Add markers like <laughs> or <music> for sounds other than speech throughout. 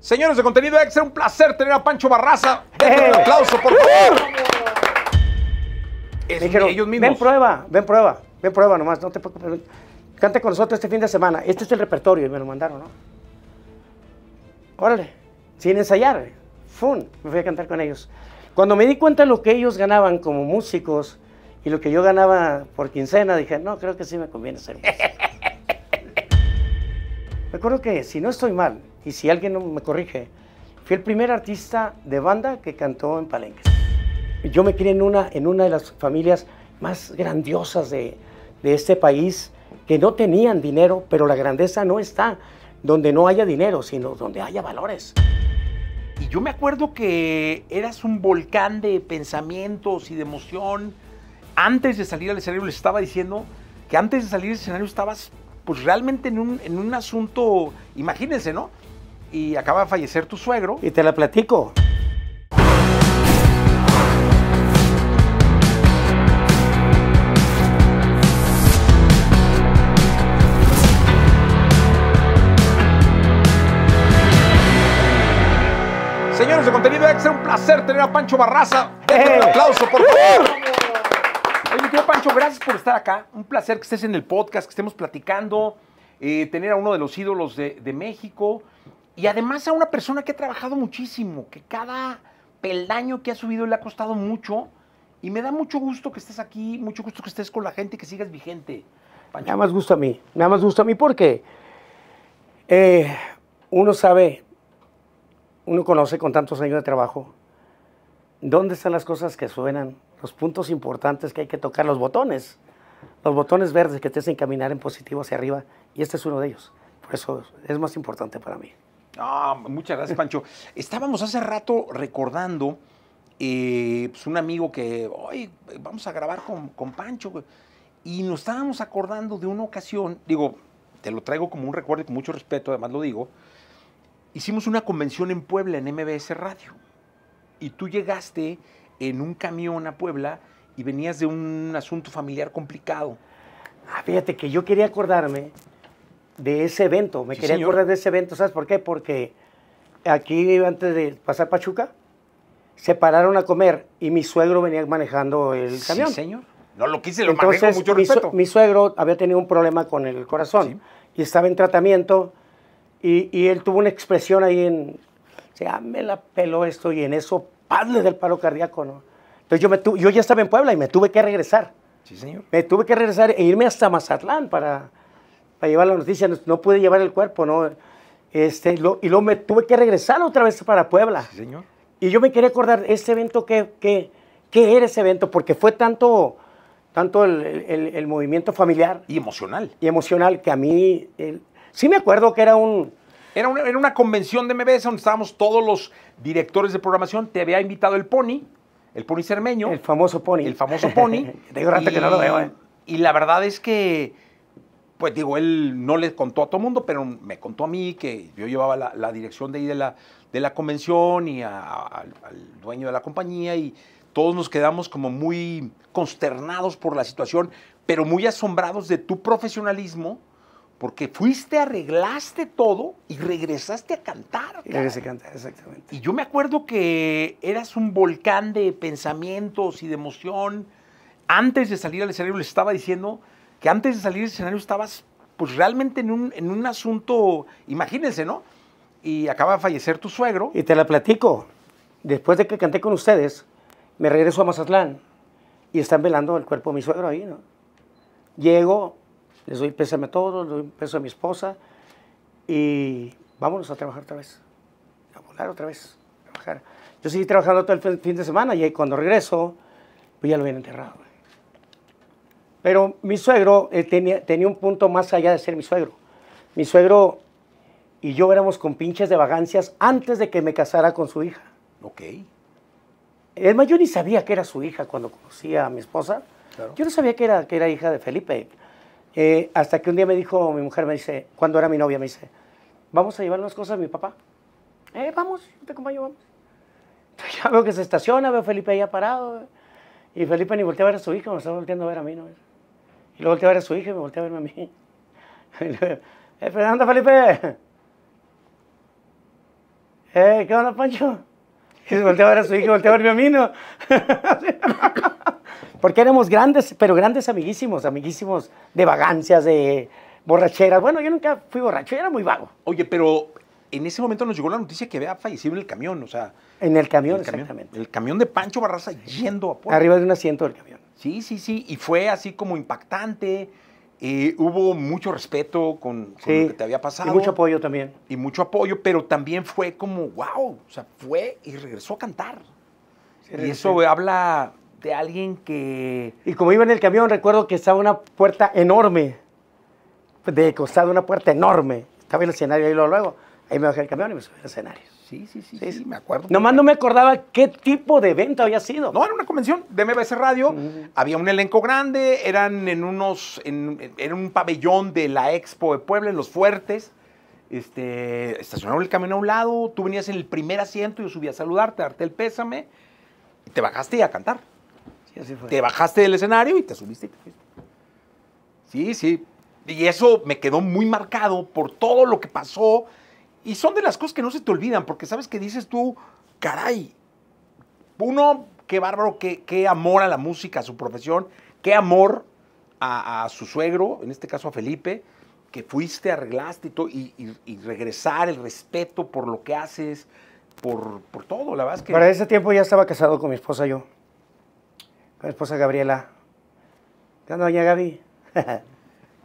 Señores de contenido ser un placer tener a Pancho Barraza. Eh. Déjenme un aplauso, por favor. Uh. ellos mismos. Ven prueba, ven prueba, ven prueba nomás, no te preocupes. Cante con nosotros este fin de semana. Este es el repertorio y me lo mandaron, ¿no? Órale, sin ensayar. Fun, me fui a cantar con ellos. Cuando me di cuenta de lo que ellos ganaban como músicos y lo que yo ganaba por quincena, dije, no, creo que sí me conviene ser músico. <laughs> me que, si no estoy mal, y si alguien me corrige, fui el primer artista de banda que cantó en Palenque. Yo me crié en una, en una de las familias más grandiosas de, de este país, que no tenían dinero, pero la grandeza no está donde no haya dinero, sino donde haya valores. Y yo me acuerdo que eras un volcán de pensamientos y de emoción. Antes de salir al escenario les estaba diciendo que antes de salir al escenario estabas pues realmente en un, en un asunto, imagínense, ¿no? y acaba de fallecer tu suegro. Y te la platico. Señores de contenido ser un placer tener a Pancho Barraza. Déjenme un aplauso, por favor. Oye, tío Pancho, gracias por estar acá. Un placer que estés en el podcast, que estemos platicando, eh, tener a uno de los ídolos de México. Y además a una persona que ha trabajado muchísimo, que cada peldaño que ha subido le ha costado mucho. Y me da mucho gusto que estés aquí, mucho gusto que estés con la gente, que sigas vigente. Nada más gusto a mí, nada más gusto a mí porque eh, uno sabe, uno conoce con tantos años de trabajo, dónde están las cosas que suenan, los puntos importantes que hay que tocar, los botones, los botones verdes que te hacen caminar en positivo hacia arriba, y este es uno de ellos. Por eso es más importante para mí muchas gracias, Pancho. Estábamos hace rato recordando eh, pues, un amigo que, hoy vamos a grabar con, Pancho. Y nos estábamos acordando de una ocasión, digo, te lo traigo como un recuerdo y con mucho respeto, además lo digo. Hicimos una convención en Puebla, en MBS Radio. Y tú llegaste en un camión a Puebla y venías de un asunto familiar complicado. Ah, fíjate que yo quería acordarme de ese evento. Me quería señor. acordar de ese evento. ¿Sabes por qué? Porque aquí, antes de pasar Pachuca, se pararon a comer y mi suegro venía manejando el sí, señor. No lo quise, lo Entonces, manejo mucho mi, respeto. mi, suegro había tenido un problema con el corazón y estaba en tratamiento y, y, él tuvo una expresión ahí en. O sea, ah, me la peló esto y en eso, padre del paro cardíaco, ¿no? Entonces yo, me yo ya estaba en Puebla y me tuve que regresar. Sí, señor. Me tuve que regresar e irme hasta Mazatlán para para llevar la noticia, no, pude llevar el cuerpo, ¿no? Este, y luego me tuve que regresar otra vez para Puebla. Sí, señor. Y yo me quería acordar, ¿ese evento qué, qué, era ese evento? Porque fue tanto, tanto el, movimiento familiar. Y emocional. Y emocional, que a mí, sí me acuerdo que era un... Era una, una convención de MBS donde estábamos todos los directores de programación, te había invitado el Pony, el Pony Cermeño. El famoso Pony. El famoso Pony. <laughs> Digo rato que no lo veo, Y eh. la verdad es que pues digo, él no le contó a todo el mundo, pero me contó a mí que yo llevaba la, dirección de ahí de la, de la convención y al, dueño de la compañía y todos nos quedamos como muy consternados por la situación, pero muy asombrados de tu profesionalismo, porque fuiste, arreglaste todo y regresaste a cantar. Y regresé a cantar, exactamente. Y yo me acuerdo que eras un volcán de pensamientos y de emoción. Antes de salir al escenario le estaba diciendo que antes de salir del escenario estabas pues realmente en un, asunto, imagínense, ¿no? Y acaba de fallecer tu suegro. Y te la platico. Después de que canté con ustedes, me regreso a Mazatlán y están velando el cuerpo de mi suegro ahí, ¿no? Llego, les doy pésame a todos, les doy pésame a mi esposa y vámonos a trabajar otra vez, a volar otra vez, trabajar. Yo seguí trabajando todo el fin de semana y cuando regreso, pues ya lo habían enterrado. Pero mi suegro eh, tenía, tenía un punto más allá de ser mi suegro. Mi suegro y yo éramos con pinches de vagancias antes de que me casara con su hija. Ok. Es más, yo ni sabía que era su hija cuando conocía a mi esposa. Yo no sabía que era, que era hija de Felipe. Eh, hasta que un día me dijo, mi mujer me dice, cuando era mi novia, me dice, vamos a llevar unas cosas a mi papá. Eh, vamos, yo te acompaño, vamos. <laughs> ya veo que se estaciona, veo a Felipe ahí parado. Eh, y Felipe ni voltea a ver a su hija, me estaba volteando a ver a mí, ¿no? Y luego volteé a ver a su hijo y me volteé a verme a mí. <laughs> ¡Eh, Fernando Felipe! ¡Eh, qué onda, Pancho! Y se volteó a ver a su hija y volteó a verme a mí, ¿no? <laughs> Porque éramos grandes, pero grandes amiguísimos, amiguísimos de vagancias, de borracheras. Bueno, yo nunca fui borracho, yo era muy vago. Oye, pero en ese momento nos llegó la noticia que había fallecido el camión, o sea. En el camión, exactamente. Camión, el camión de Pancho Barraza yendo a Puerto. Arriba de un asiento del camión. Sí, sí, sí. Y fue así como impactante. Eh, hubo mucho respeto con, lo que te había pasado. Y mucho apoyo también. Y mucho apoyo, pero también fue como, wow, o sea, fue y regresó a cantar. y eso habla de alguien que... Y como iba en el camión, recuerdo que estaba una puerta enorme, de costado una puerta enorme. Estaba en el escenario y luego, luego. Ahí me bajé el camión y me subí al escenario. Sí, sí, sí, sí, me acuerdo. Nomás no me acordaba qué tipo de evento había sido. No, era una convención de MBS Radio, mm. había un elenco grande, eran en unos, en, un pabellón de la Expo de Puebla, en Los Fuertes, este, estacionaron el camión a un lado, tú venías en el primer asiento, yo subí a saludarte, a darte el pésame, y te bajaste y a cantar. Sí, así fue. Te bajaste del escenario y te subiste y te fuiste. Sí, sí. Y eso me quedó muy marcado por todo lo que pasó y son de las cosas que no se te olvidan, porque sabes que dices tú, caray, uno, qué bárbaro, qué, amor a la música, a su profesión, qué amor a, su suegro, en este caso a Felipe, que fuiste, arreglaste y, todo, y, regresar el respeto por lo que haces, por, todo, la verdad es que... Para ese tiempo ya estaba casado con mi esposa yo, con mi esposa Gabriela. ¿Qué onda, doña Gaby? <laughs>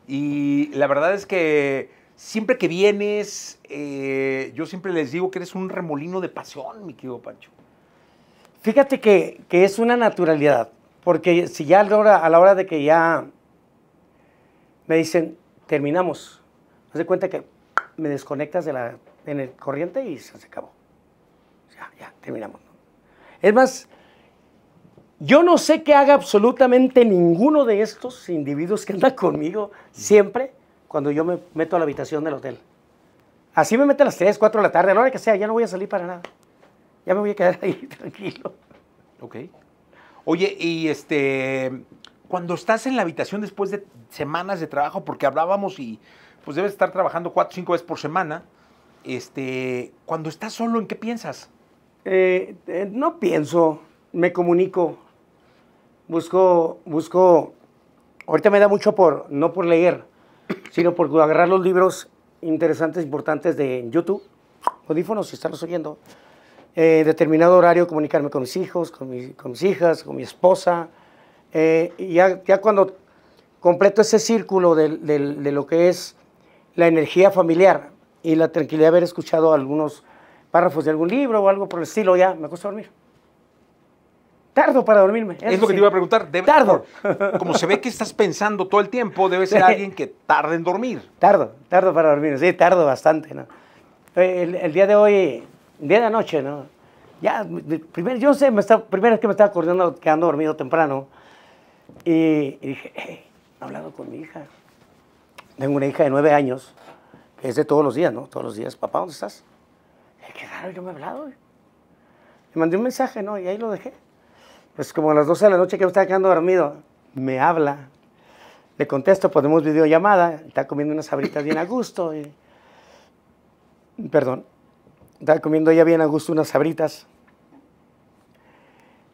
y la verdad es que siempre que vienes, eh, yo siempre les digo que eres un remolino de pasión, mi querido Pancho. Fíjate que, es una naturalidad, porque si ya a la, hora, a la hora de que ya me dicen, terminamos, haz de cuenta que me desconectas de la, en el corriente y se acabó. Ya, ya, terminamos. Es más, yo no sé qué haga absolutamente ninguno de estos individuos que andan conmigo siempre cuando yo me meto a la habitación del hotel. Así me meto a las 3, 4 de la tarde, a la hora que sea, ya no voy a salir para nada. Ya me voy a quedar <laughs> ahí tranquilo. Ok. Oye, y este, cuando estás en la habitación después de semanas de trabajo, porque hablábamos y pues debes estar trabajando 4 5 veces por semana, este, cuando estás solo, ¿en qué piensas? Eh, eh, no pienso, me comunico, busco, busco, ahorita me da mucho por, no por leer, sino por agarrar los libros interesantes, importantes de YouTube, audífonos, si están oyendo, eh, determinado horario comunicarme con mis hijos, con, con mis hijas, con mi esposa, eh, y ya, cuando completo ese círculo de, de, lo que es la energía familiar y la tranquilidad de haber escuchado algunos párrafos de algún libro o algo por el estilo, ya me gusta dormir. Tardo para dormirme. Es lo que te iba a preguntar. tardo. como se ve que estás pensando todo el tiempo, debe ser alguien que tarde en dormir. Tardo, tardo para dormir. Sí, tardo bastante, ¿no? Eh, el, día de hoy, día de anoche, ¿no? Ya, primero, yo sé, me primero es que me estaba acordando quedando dormido temprano. Y, dije, hey, he hablado con mi hija. Tengo una hija de nueve años, que es de todos los días, ¿no? Todos los días, papá, ¿dónde estás? Eh, qué raro, yo me he hablado. Le mandé un mensaje, ¿no? Y ahí lo dejé pues como a las 12 de la noche que me estaba quedando dormido, me habla, le contesto, ponemos videollamada, está comiendo unas sabritas bien a gusto, perdón, está comiendo ya bien a gusto unas sabritas.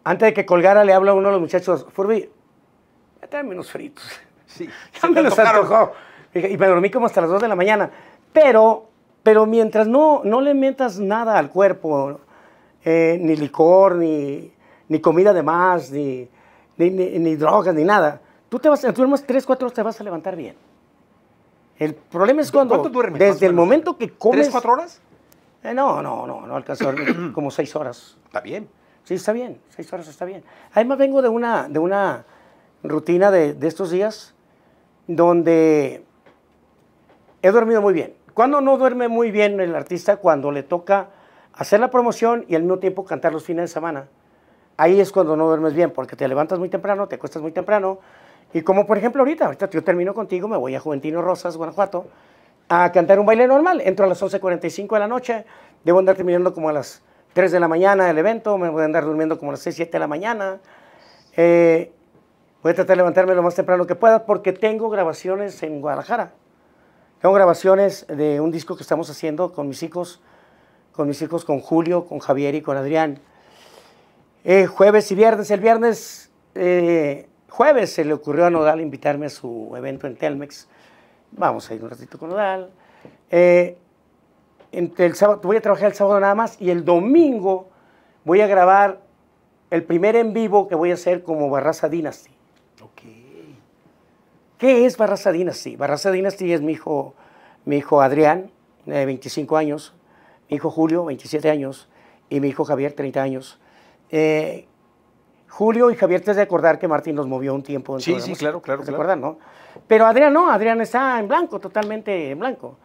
Antes de que colgara le habla a uno de los muchachos, Furby, tráeme unos fritos. <laughs> Sí, <laughs> ya me Y me dormí como hasta las 2 de la mañana. Pero, pero mientras no, no le metas nada al cuerpo, eh, ni licor, ni, ni comida de más, ni, drogas, ni nada. Tú te vas, tú tres tres cuatro horas, te vas a levantar bien. El problema es cuando... ¿Cuánto duermes? Desde el momento que comes... ¿Tres, cuatro horas? Eh, no, no, no, no alcanzó <clears throat> como seis horas. Está bien. Sí, está bien, Seis horas está bien. Además vengo de una, de una rutina de, de estos días donde he dormido muy bien. ¿Cuándo no duerme muy bien el artista? Cuando le toca hacer la promoción y al mismo tiempo cantar los fines de semana ahí es cuando no duermes bien, porque te levantas muy temprano, te acuestas muy temprano. Y como por ejemplo ahorita, ahorita yo termino contigo, me voy a Juventino Rosas, Guanajuato, a cantar un baile normal. Entro a las 11.45 de la noche, debo andar terminando como a las 3 de la mañana el evento, me voy a andar durmiendo como a las 6, 7 de la mañana. Eh, voy a tratar de levantarme lo más temprano que pueda porque tengo grabaciones en Guadalajara. Tengo grabaciones de un disco que estamos haciendo con mis hijos, con mis hijos, con Julio, con Javier y con Adrián. Eh, jueves y viernes. El viernes, eh, jueves se le ocurrió a Nodal invitarme a su evento en Telmex. Vamos a ir un ratito con Nodal. Eh, entre el sábado, voy a trabajar el sábado nada más y el domingo voy a grabar el primer en vivo que voy a hacer como Barraza Dynasty. ¿Qué es Barraza Dynasty? Barraza Dynasty es mi hijo, mi hijo Adrián, de 25 años, mi hijo Julio, 27 años, y mi hijo Javier, 30 años. Eh, Julio y Javier, te has de acordar que Martín los movió un tiempo. En sí, sí, claro, claro. ¿Te acuerdas, no? Pero Adrián no, Adrián está en blanco, totalmente en blanco.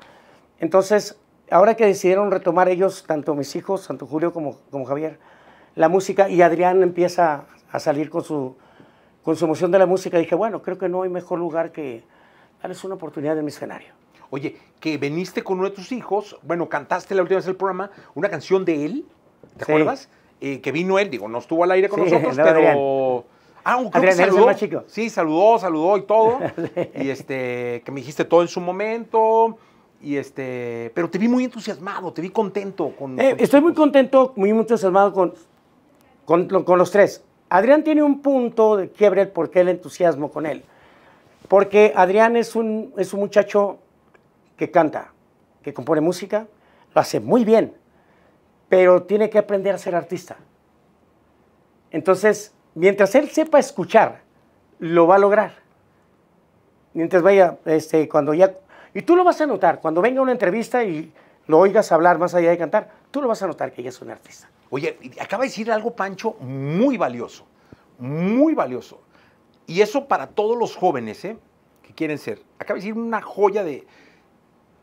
Entonces, ahora que decidieron retomar ellos, tanto mis hijos, tanto Julio como, como Javier, la música, y Adrián empieza a salir con su, con su emoción de la música, dije, bueno, creo que no hay mejor lugar que darles una oportunidad en mi escenario. Oye, que viniste con uno de tus hijos, bueno, cantaste la última vez del programa una canción de él, ¿te acuerdas? que vino él, digo, no estuvo al aire con nosotros, pero... Ah, un Adrián, saludó. Más chico. Sí, saludó, saludó y todo. <laughs> Y este, que me dijiste todo en su momento. Y este, pero te vi muy entusiasmado, te vi contento con. Eh, estoy muy contento, muy entusiasmado con, con, los tres. Adrián tiene un punto de quiebre porque por el entusiasmo con él. Porque Adrián es un, es un muchacho que canta, que compone música, lo hace muy bien pero tiene que aprender a ser artista. Entonces, mientras él sepa escuchar, lo va a lograr. Mientras vaya, este, cuando ya... Y tú lo vas a notar, cuando venga una entrevista y lo oigas hablar más allá de cantar, tú lo vas a notar que ya es un artista. Oye, acaba de decir algo, Pancho, muy valioso, muy valioso. Y eso para todos los jóvenes ¿eh? que quieren ser. Acaba de decir una joya de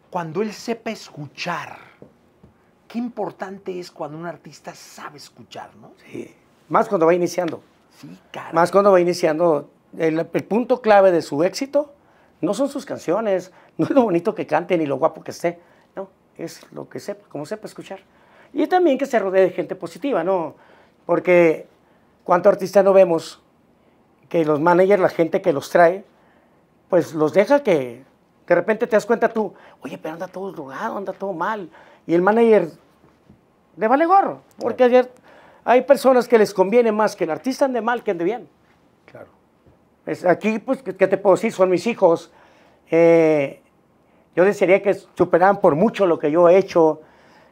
cuando él sepa escuchar qué importante es cuando un artista sabe escuchar, ¿no? Sí. Más cuando va iniciando. Sí, claro. Más cuando va iniciando. El, el, punto clave de su éxito no son sus canciones, <laughs> no es lo bonito que cante ni lo guapo que esté. No, es lo que sepa, como sepa escuchar. Y también que se rodee de gente positiva, ¿no? Porque cuánto artista no vemos que los managers, la gente que los trae, pues los deja que de repente te das cuenta tú, oye, pero anda todo drogado, anda todo mal. Y el manager le vale gorro, porque hay personas que les conviene más que el artista ande mal que ande bien. Claro. aquí, pues, ¿qué te puedo decir? Son mis hijos. Eh, yo desearía que superaran por mucho lo que yo he hecho.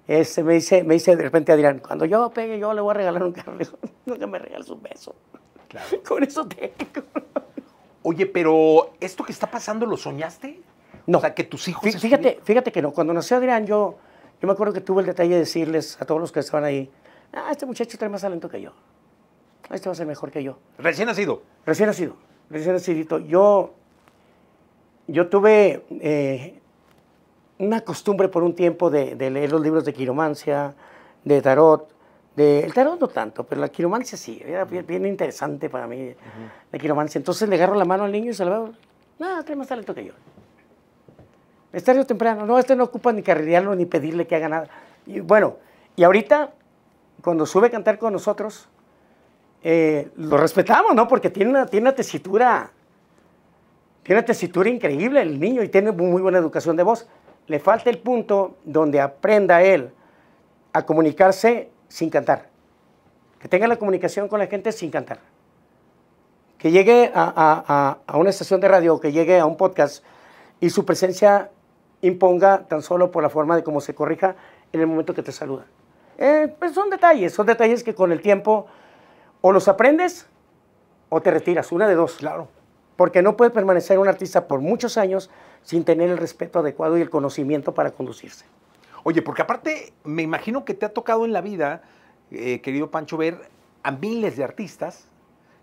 Este, me, dice, me dice de repente Adrián, cuando yo pegue, yo le voy a regalar un carro. <laughs> nunca me regales un beso. Claro. <laughs> Con eso te... Oye, pero ¿esto que está pasando lo soñaste? No. O sea, que tus hijos... Fíjate, fíjate que no. Cuando nació Adrián, yo yo me acuerdo que tuve el detalle de decirles a todos los que estaban ahí, ah, este muchacho trae más talento que yo. Este va a ser mejor que yo. Recién nacido. Recién nacido. Recién nacidito. Yo, yo tuve eh, una costumbre por un tiempo de, leer los libros de quiromancia, de tarot. De, el tarot no tanto, pero la quiromancia sí. Era bien, interesante para mí la quiromancia. Entonces le agarro la mano al niño y se nada No, ah, trae más talento que yo. Estario temprano. No, este no ocupa ni carrilearlo ni pedirle que haga nada. Y bueno, y ahorita, cuando sube a cantar con nosotros, eh, lo respetamos, ¿no? Porque tiene una, tiene tesitura, tiene una tesitura increíble el niño y tiene muy buena educación de voz. Le falta el punto donde aprenda él a comunicarse sin cantar. Que tenga la comunicación con la gente sin cantar. Que llegue a, a una estación de radio, que llegue a un podcast y su presencia imponga tan solo por la forma de cómo se corrija en el momento que te saluda. Eh, pues son detalles, son detalles que con el tiempo o los aprendes o te retiras, una de dos. Claro. Porque no puede permanecer un artista por muchos años sin tener el respeto adecuado y el conocimiento para conducirse. Oye, porque aparte me imagino que te ha tocado en la vida, eh, querido Pancho, ver a miles de artistas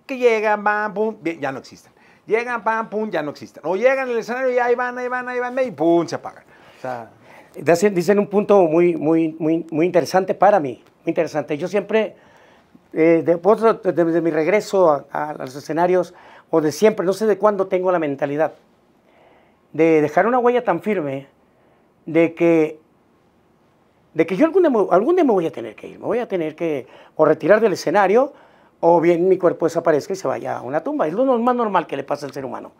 que llegan, bam, boom, ya no existen. Llegan, pam, pum, ya no existen. O llegan al escenario y ahí van, ahí van, ahí van, y pum, se apagan. O sea, dicen, un punto muy, muy, muy, muy interesante para mí, muy interesante. Yo siempre, eh, de, mi regreso a, a, los escenarios, o de siempre, no sé de cuándo tengo la mentalidad, de dejar una huella tan firme de que, de que yo algún día, algún día me voy a tener que ir, me voy a tener que o retirar del escenario o bien mi cuerpo desaparezca y se vaya a una tumba. Es lo más normal que le pasa al ser humano.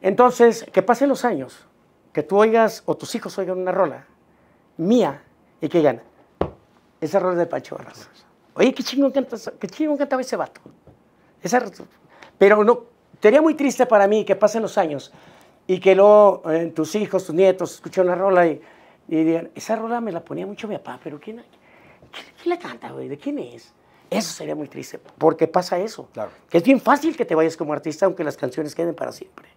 Entonces, que pasen los años, que tú oigas o tus hijos oigan una rola mía y que digan, esa rola de Pancho Barras. Oye, qué chingón, canta, qué cantaba ese vato. pero no, sería muy triste para mí que pasen los años y que luego eh, tus hijos, tus nietos escuchen una rola y, y, digan, esa rola me la ponía mucho mi papá, pero ¿quién, le la canta, güey? ¿De quién es? Eso sería muy triste, porque pasa eso. Que es bien fácil que te vayas como artista, aunque las canciones queden para siempre.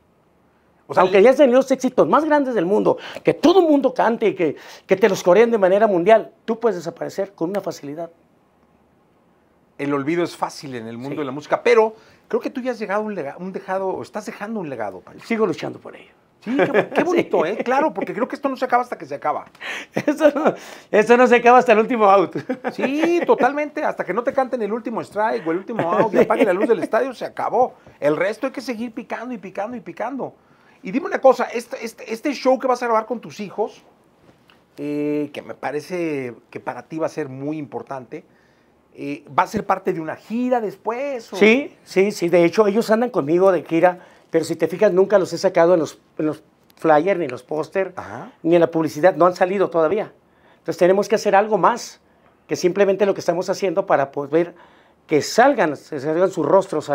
aunque ya tenido los éxitos más grandes del mundo, que todo el mundo cante y que, te los coreen de manera mundial, tú puedes desaparecer con una facilidad. El olvido es fácil en el mundo de la música, pero creo que tú ya has llegado un, legado, un dejado, o estás dejando un legado. Sigo luchando por ello. Sí, qué, bonito, ¿eh? Claro, porque creo que esto no se acaba hasta que se acaba. Esto no, se acaba hasta el último out. Sí, totalmente. Hasta que no te canten el último strike o el último out y apague la luz del estadio, se acabó. El resto hay que seguir picando y picando y picando. Y dime una cosa, este, este, este show que vas a grabar con tus hijos, eh, que me parece que para ti va a ser muy importante, eh, ¿va a ser parte de una gira después? Sí, sí, sí. De hecho, ellos andan conmigo de gira pero si te fijas, nunca los he sacado en los, en flyers, ni en los póster, ni en la publicidad. No han salido todavía. Entonces tenemos que hacer algo más que simplemente lo que estamos haciendo para poder que salgan, salgan sus rostros,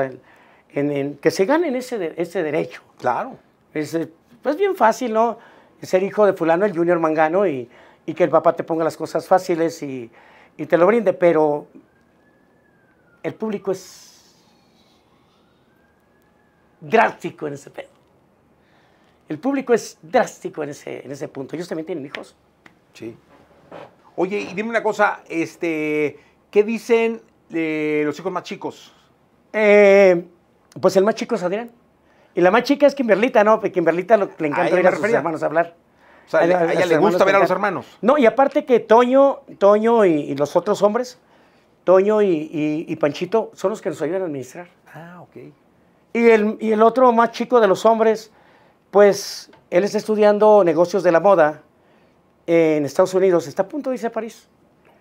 en, que se ganen ese, ese derecho. Claro. Es eh, pues bien fácil, ¿no? Ser hijo de fulano, el junior mangano, y, que el papá te ponga las cosas fáciles y te lo brinde, pero el público es drástico en ese pedo. El público es drástico en ese, en ese punto. Ellos también tienen hijos. Sí. Oye, y dime una cosa, este, ¿qué dicen eh, los hijos más chicos? Eh, pues el más chico es Adrián. Y la más chica es Kimberlita, ¿no? Kimberlita le encanta ver a, a sus hermanos hablar. O sea, a, ella le gusta ver a los hermanos. No, y aparte que Toño, Toño y, los otros hombres, Toño y, y, Panchito, son los que nos ayudan a administrar. Ah, ok. Y el, otro más chico de los hombres, pues él está estudiando negocios de la moda en Estados Unidos, está a punto de irse a París.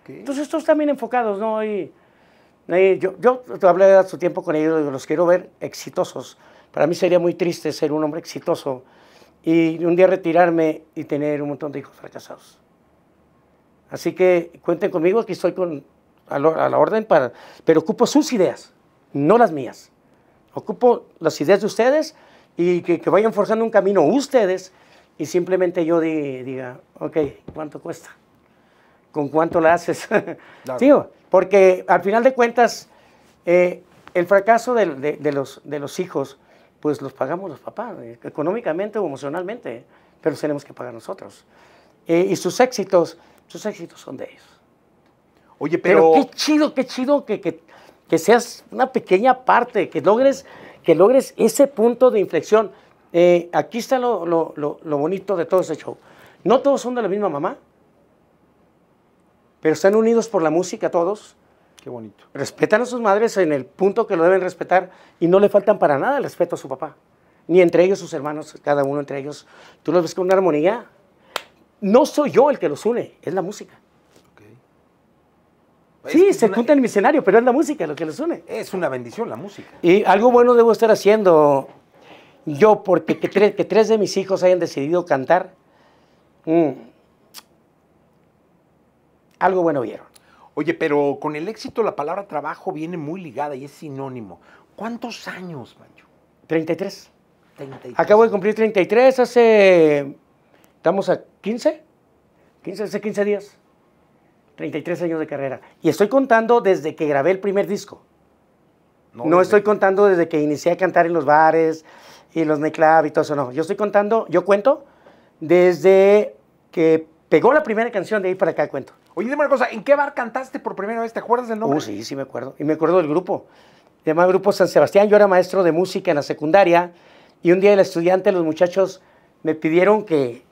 Okay. Entonces, estos también enfocados, ¿no? yo, yo hablé hace tiempo con ellos, los quiero ver exitosos. Para mí sería muy triste ser un hombre exitoso y un día retirarme y tener un montón de hijos fracasados. Así que cuenten conmigo, que estoy con, a, a la orden, para, pero ocupo sus ideas, no las mías. Ocupo las ideas de ustedes y que, vayan forzando un camino ustedes y simplemente yo diga, ok, ¿cuánto cuesta? ¿Con cuánto la haces? Tío, <laughs> porque al final de cuentas, eh, el fracaso de, los, de los hijos, pues los pagamos los papás, eh, económicamente o emocionalmente, pero tenemos que pagar nosotros. Eh, y sus éxitos, sus éxitos son de ellos. Oye, pero... pero qué chido, qué chido que, que seas una pequeña parte, que logres, que logres ese punto de inflexión. Eh, aquí está lo, bonito de todo ese show. No todos son de la misma mamá, pero están unidos por la música todos. Qué bonito. Respetan a sus madres en el punto que lo deben respetar y no le faltan para nada el respeto a su papá, ni entre ellos sus hermanos, cada uno entre ellos. Tú los ves con una armonía. No soy yo el que los une, es la música. Sí, se junta en mi escenario, pero es la música lo que los une. Es una bendición la música. Y algo bueno debo estar haciendo yo, porque que, tres, de mis hijos hayan decidido cantar, mm, algo bueno vieron. Oye, pero con el éxito la palabra trabajo viene muy ligada y es sinónimo. ¿Cuántos años, Mancho? 33. 33. Acabo de cumplir 33 hace... ¿Estamos a 15? 15, hace 15 días. 33 años de carrera. Y estoy contando desde que grabé el primer disco. No, estoy contando desde que inicié a cantar en los bares y los nightclub y todo eso, no. Yo estoy contando, yo cuento desde que pegó la primera canción de ahí para acá cuento. Oye, dime una cosa, ¿en qué bar cantaste por primera vez? ¿Te acuerdas del nombre? Uh, sí, sí me acuerdo. Y me acuerdo del grupo. Se llamaba Grupo San Sebastián. Yo era maestro de música en la secundaria y un día el estudiante, los muchachos, me pidieron que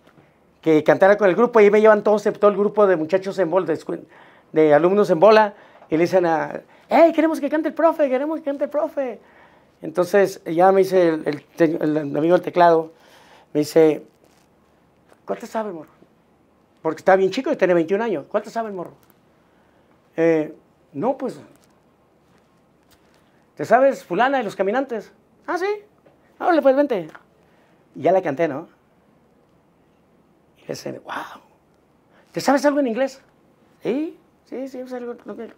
que cantara con el grupo. Y me llevan todo el grupo de muchachos en bola, de, alumnos en bola, y le dicen a, queremos que cante el profe, queremos que cante el profe. Entonces ya me dice el, amigo del teclado, me dice, ¿cuánto sabe, morro? Porque estaba bien chico y tenía 21 años. ¿Cuánto sabe morro? Eh, no, pues, ¿te sabes fulana y los caminantes? Ah, sí. Ahora puedes vente. Y ya la canté, ¿no? wow. ¿Te sabes algo en inglés? Sí, sí, sí, es algo lo que,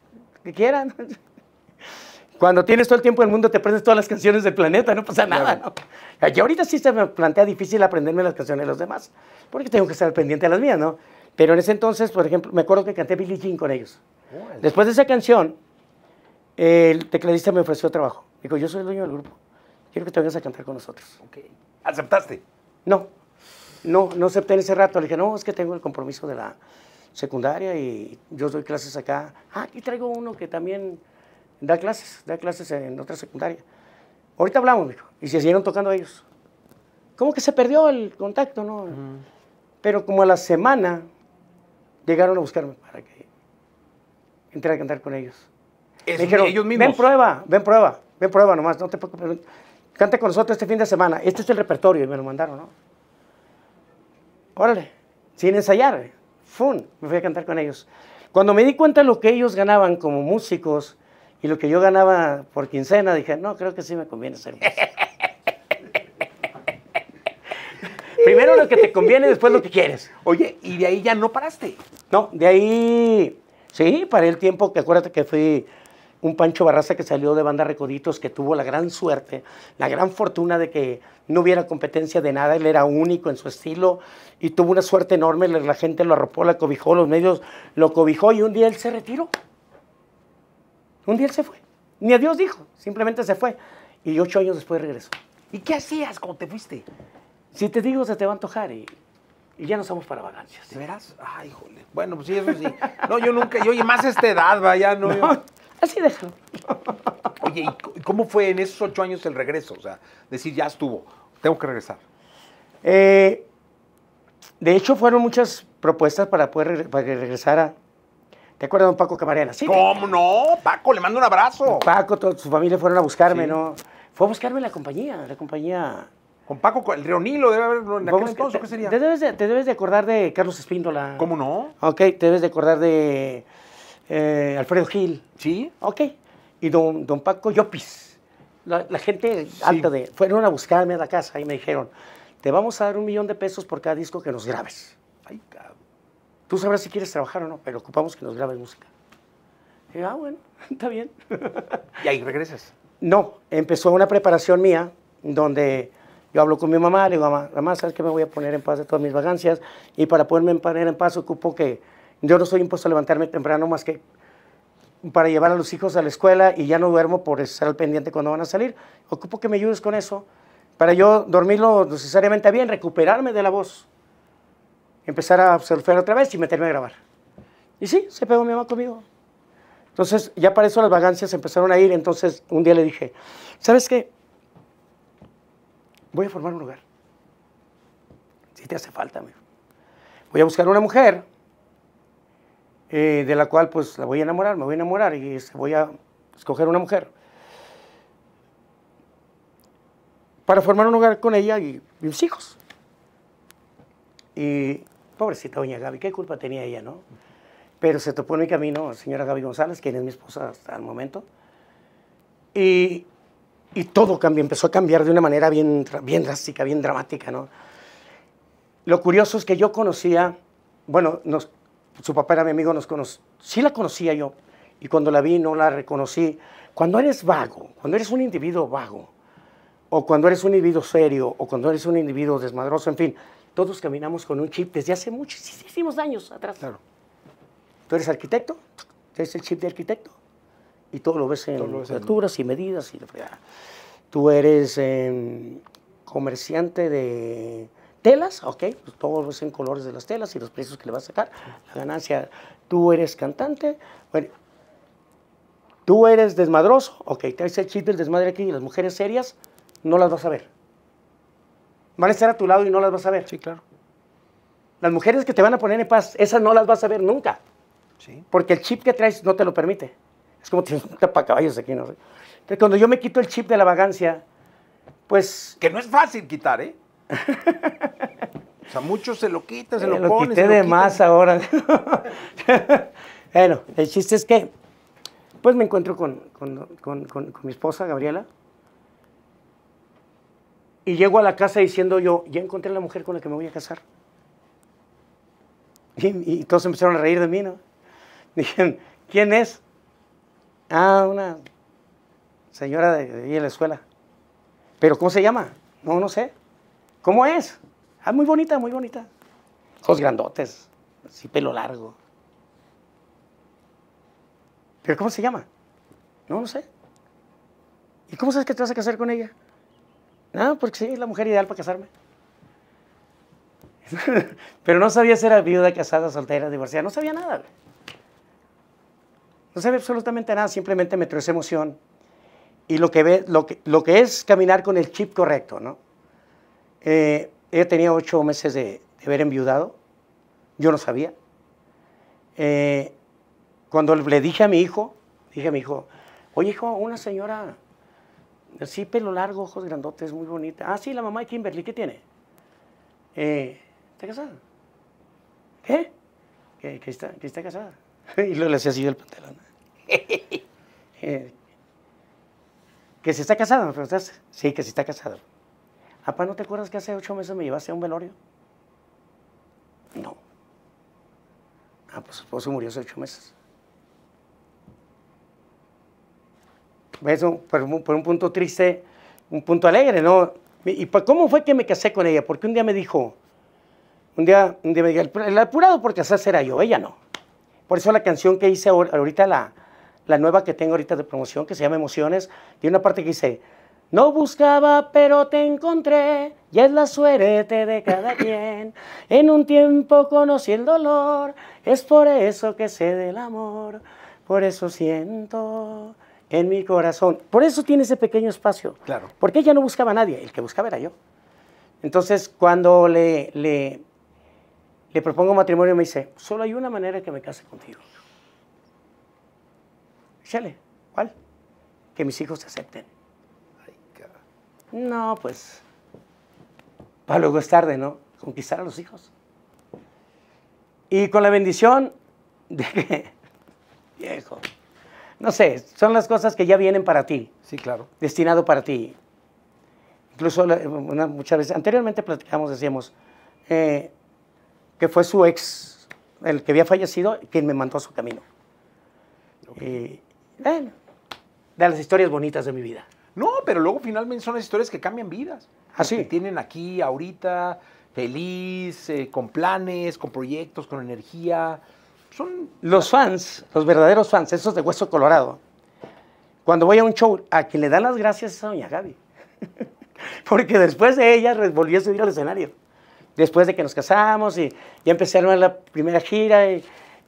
quieran. <laughs> Cuando tienes todo el tiempo del mundo te aprendes todas las canciones del planeta, no pasa nada. ahorita sí se me plantea difícil aprenderme las canciones de los demás, porque tengo que estar pendiente de las mías, ¿no? Pero en ese entonces, por ejemplo, me acuerdo que canté Billie Jean con ellos. Después de esa canción, el tecladista me ofreció trabajo. Digo, yo soy el dueño del grupo, quiero que te vayas a cantar con nosotros. ¿Aceptaste? No, no, no acepté en ese rato. Le dije, no, es que tengo el compromiso de la secundaria y yo doy clases acá. Ah, y traigo uno que también da clases, da clases en otra secundaria. Ahorita hablamos, dijo. Y se siguieron tocando ellos. Como que se perdió el contacto, ¿no? Pero como a la semana llegaron a buscarme para que entrara a cantar con ellos. Es, que ellos mismos. ven prueba, ven prueba, ven prueba nomás, no te preocupes. Cante con nosotros este fin de semana. Este es el repertorio y me lo mandaron, ¿no? órale, sin ensayar, fun, me fui a cantar con ellos. Cuando me di cuenta de lo que ellos ganaban como músicos y lo que yo ganaba por quincena, dije, no, creo que sí me conviene ser músico. <laughs> Primero lo que te conviene, después lo que quieres. Oye, y de ahí ya no paraste. No, de ahí, sí, paré el tiempo que acuérdate que fui un Pancho Barraza que salió de Banda Recoditos, que tuvo la gran suerte, la gran fortuna de que no hubiera competencia de nada, él era único en su estilo y tuvo una suerte enorme, la gente lo arropó, la cobijó, los medios lo cobijó y un día él se retiró. Un día él se fue, ni a Dios dijo, simplemente se fue y ocho años después regresó. ¿Y qué hacías cuando te fuiste? Si te digo, se te va a antojar y, ya no somos para vacancias. ¿De veras? Ay, joder. Bueno, pues sí, eso sí. No, yo nunca, yo y más a esta edad, vaya, no. <laughs> Así déjalo. Oye, ¿y cómo fue en esos ocho años el regreso? O sea, decir, ya estuvo, tengo que regresar. Eh, de hecho, fueron muchas propuestas para poder regresar que regresara. ¿Te acuerdas de Paco Camarena? Sí. ¿Cómo no? Paco, le mando un abrazo. Paco, toda su familia fueron a buscarme, ¿no? Fue a buscarme la compañía, la compañía. Con Paco, el Rionilo, debe haber en aquel ¿qué sería? Te debes, de, te debes de acordar de Carlos Espíndola. ¿Cómo no? Ok, te debes de acordar de eh, Alfredo Gil. Sí. Ok. Y don, don Paco Llopis. La, gente alta de. Fueron a buscarme a la casa y me dijeron: Te vamos a dar un millón de pesos por cada disco que nos grabes. Tú sabrás si quieres trabajar o no, pero ocupamos que nos grabes música. Y, ah, bueno, <laughs> está bien. <laughs> ¿Y ahí regresas? No, empezó una preparación mía donde yo hablo con mi mamá, le digo, mamá, mamá, ¿sabes qué me voy a poner en paz de todas mis vacancias? Y para poderme poner en paz ocupo que yo no soy impuesto a levantarme temprano más que para llevar a los hijos a la escuela y ya no duermo por estar al pendiente cuando van a salir. Ocupo que me ayudes con eso para yo dormirlo necesariamente bien, recuperarme de la voz, empezar a surfear otra vez y meterme a grabar. Y sí, se pegó mi mamá conmigo. Entonces, ya para eso las vagancias empezaron a ir. Entonces, un día le dije, ¿sabes qué? Voy a formar un lugar. Si te hace falta, amigo. Voy a buscar una mujer eh, de la cual pues la voy a enamorar, me voy a enamorar y este, voy a escoger una mujer. Para formar un hogar con ella y mis hijos. Y pobrecita doña Gaby, ¿qué culpa tenía ella, no? Pero se topó en mi camino la señora Gaby González, que es mi esposa hasta el momento. Y, todo cambió, empezó a cambiar de una manera bien, bien drástica, bien dramática, ¿no? Lo curioso es que yo conocía, bueno, nos, su papá era mi amigo, nos sí la conocía yo, y cuando la vi no la reconocí. Cuando eres vago, cuando eres un individuo vago, o cuando eres un individuo serio, o cuando eres un individuo desmadroso, en fin, todos caminamos con un chip desde hace muchísimos años atrás. Claro. Tú eres arquitecto, tienes el chip de arquitecto, y todo lo ves en alturas y medidas y Tú eres em, comerciante de telas, ok, todos pues los en colores de las telas y los precios que le vas a sacar, la ganancia, tú eres cantante, bueno, tú eres desmadroso, ok, traes el chip del desmadre aquí y las mujeres serias no las vas a ver. Van a estar a tu lado y no las vas a ver. Sí, claro. Las mujeres que te van a poner en paz, esas no las vas a ver nunca. Sí. Porque el chip que traes no te lo permite. Es como tienes un caballos aquí, no Entonces, cuando yo me quito el chip de la vagancia, pues... Que no es fácil quitar, ¿eh? O sea, muchos se lo quitan, eh, se lo, ponen. Quité de más ahora. <laughs> bueno, el chiste es que, pues me encuentro con, con, mi esposa, Gabriela, y llego a la casa diciendo yo, ya encontré la mujer con la que me voy a casar. Y, todos empezaron a reír de mí, ¿no? <laughs> Dijeron, ¿quién es? Ah, una señora de, ahí de la escuela. ¿Pero cómo se llama? No, no sé. ¿Cómo es? Ah, muy bonita, muy bonita. Ojos grandotes, así pelo largo. ¿Pero cómo se llama? No, no sé. ¿Y cómo sabes que te vas a casar con ella? No, porque sí, es la mujer ideal para casarme. <laughs> Pero no sabía si era viuda, casada, soltera, divorciada, no sabía nada. No sabía absolutamente nada, simplemente me trae esa emoción. Y lo que, ve, lo que es caminar con el chip correcto, ¿no? Eh, ella tenía ocho meses de, haber enviudado, yo no sabía. Eh, cuando le dije a mi hijo, dije a mi hijo, oye hijo, una señora, así, pelo largo, ojos grandotes, muy bonita. Ah, sí, la mamá de Kimberly, ¿qué tiene? Eh, ¿Está casada? ¿Qué? ¿Qué está, casada. <laughs> y luego le hacía así el pantalón. <laughs> que se está casada, me preguntaste. Sí, que se está casada. ¿Apá, ¿no te acuerdas que hace ocho meses me llevaste a un velorio? No. Ah, pues su esposo murió hace ocho meses. Eso, por un, punto triste, un punto alegre, ¿no? ¿Y cómo fue que me casé con ella? Porque un día me dijo, un día, me dijo, el apurado por casarse era yo, ella no. Por eso la canción que hice ahorita, la, la nueva que tengo ahorita de promoción, que se llama Emociones, tiene una parte que dice, no buscaba, pero te encontré, y es la suerte de cada quien. En un tiempo conocí el dolor, es por eso que sé del amor, por eso siento en mi corazón. Por eso tiene ese pequeño espacio. Claro. Porque ella no buscaba a nadie, el que buscaba era yo. Entonces, cuando le, le, le propongo matrimonio, me dice, solo hay una manera que me case contigo. Chale, ¿cuál? Que mis hijos te acepten. No, pues, para luego es tarde, ¿no? Conquistar a los hijos. Y con la bendición de <laughs> viejo, no sé, son las cosas que ya vienen para ti. Sí, claro. Destinado para ti. Incluso muchas veces, anteriormente platicamos, decíamos, eh, que fue su ex, el que había fallecido, quien me mandó a su camino. de las historias bonitas de mi vida. No, pero luego finalmente son las historias que cambian vidas. Ah, Así. Que tienen aquí, ahorita, feliz, eh, con planes, con proyectos, con energía. Son... Los fans, los verdaderos fans, esos de Hueso Colorado, cuando voy a un show, a quien le dan las gracias es a doña Gaby. <laughs> Porque después de ella volví a subir al escenario. Después de que nos casamos y ya empecé a armar la primera gira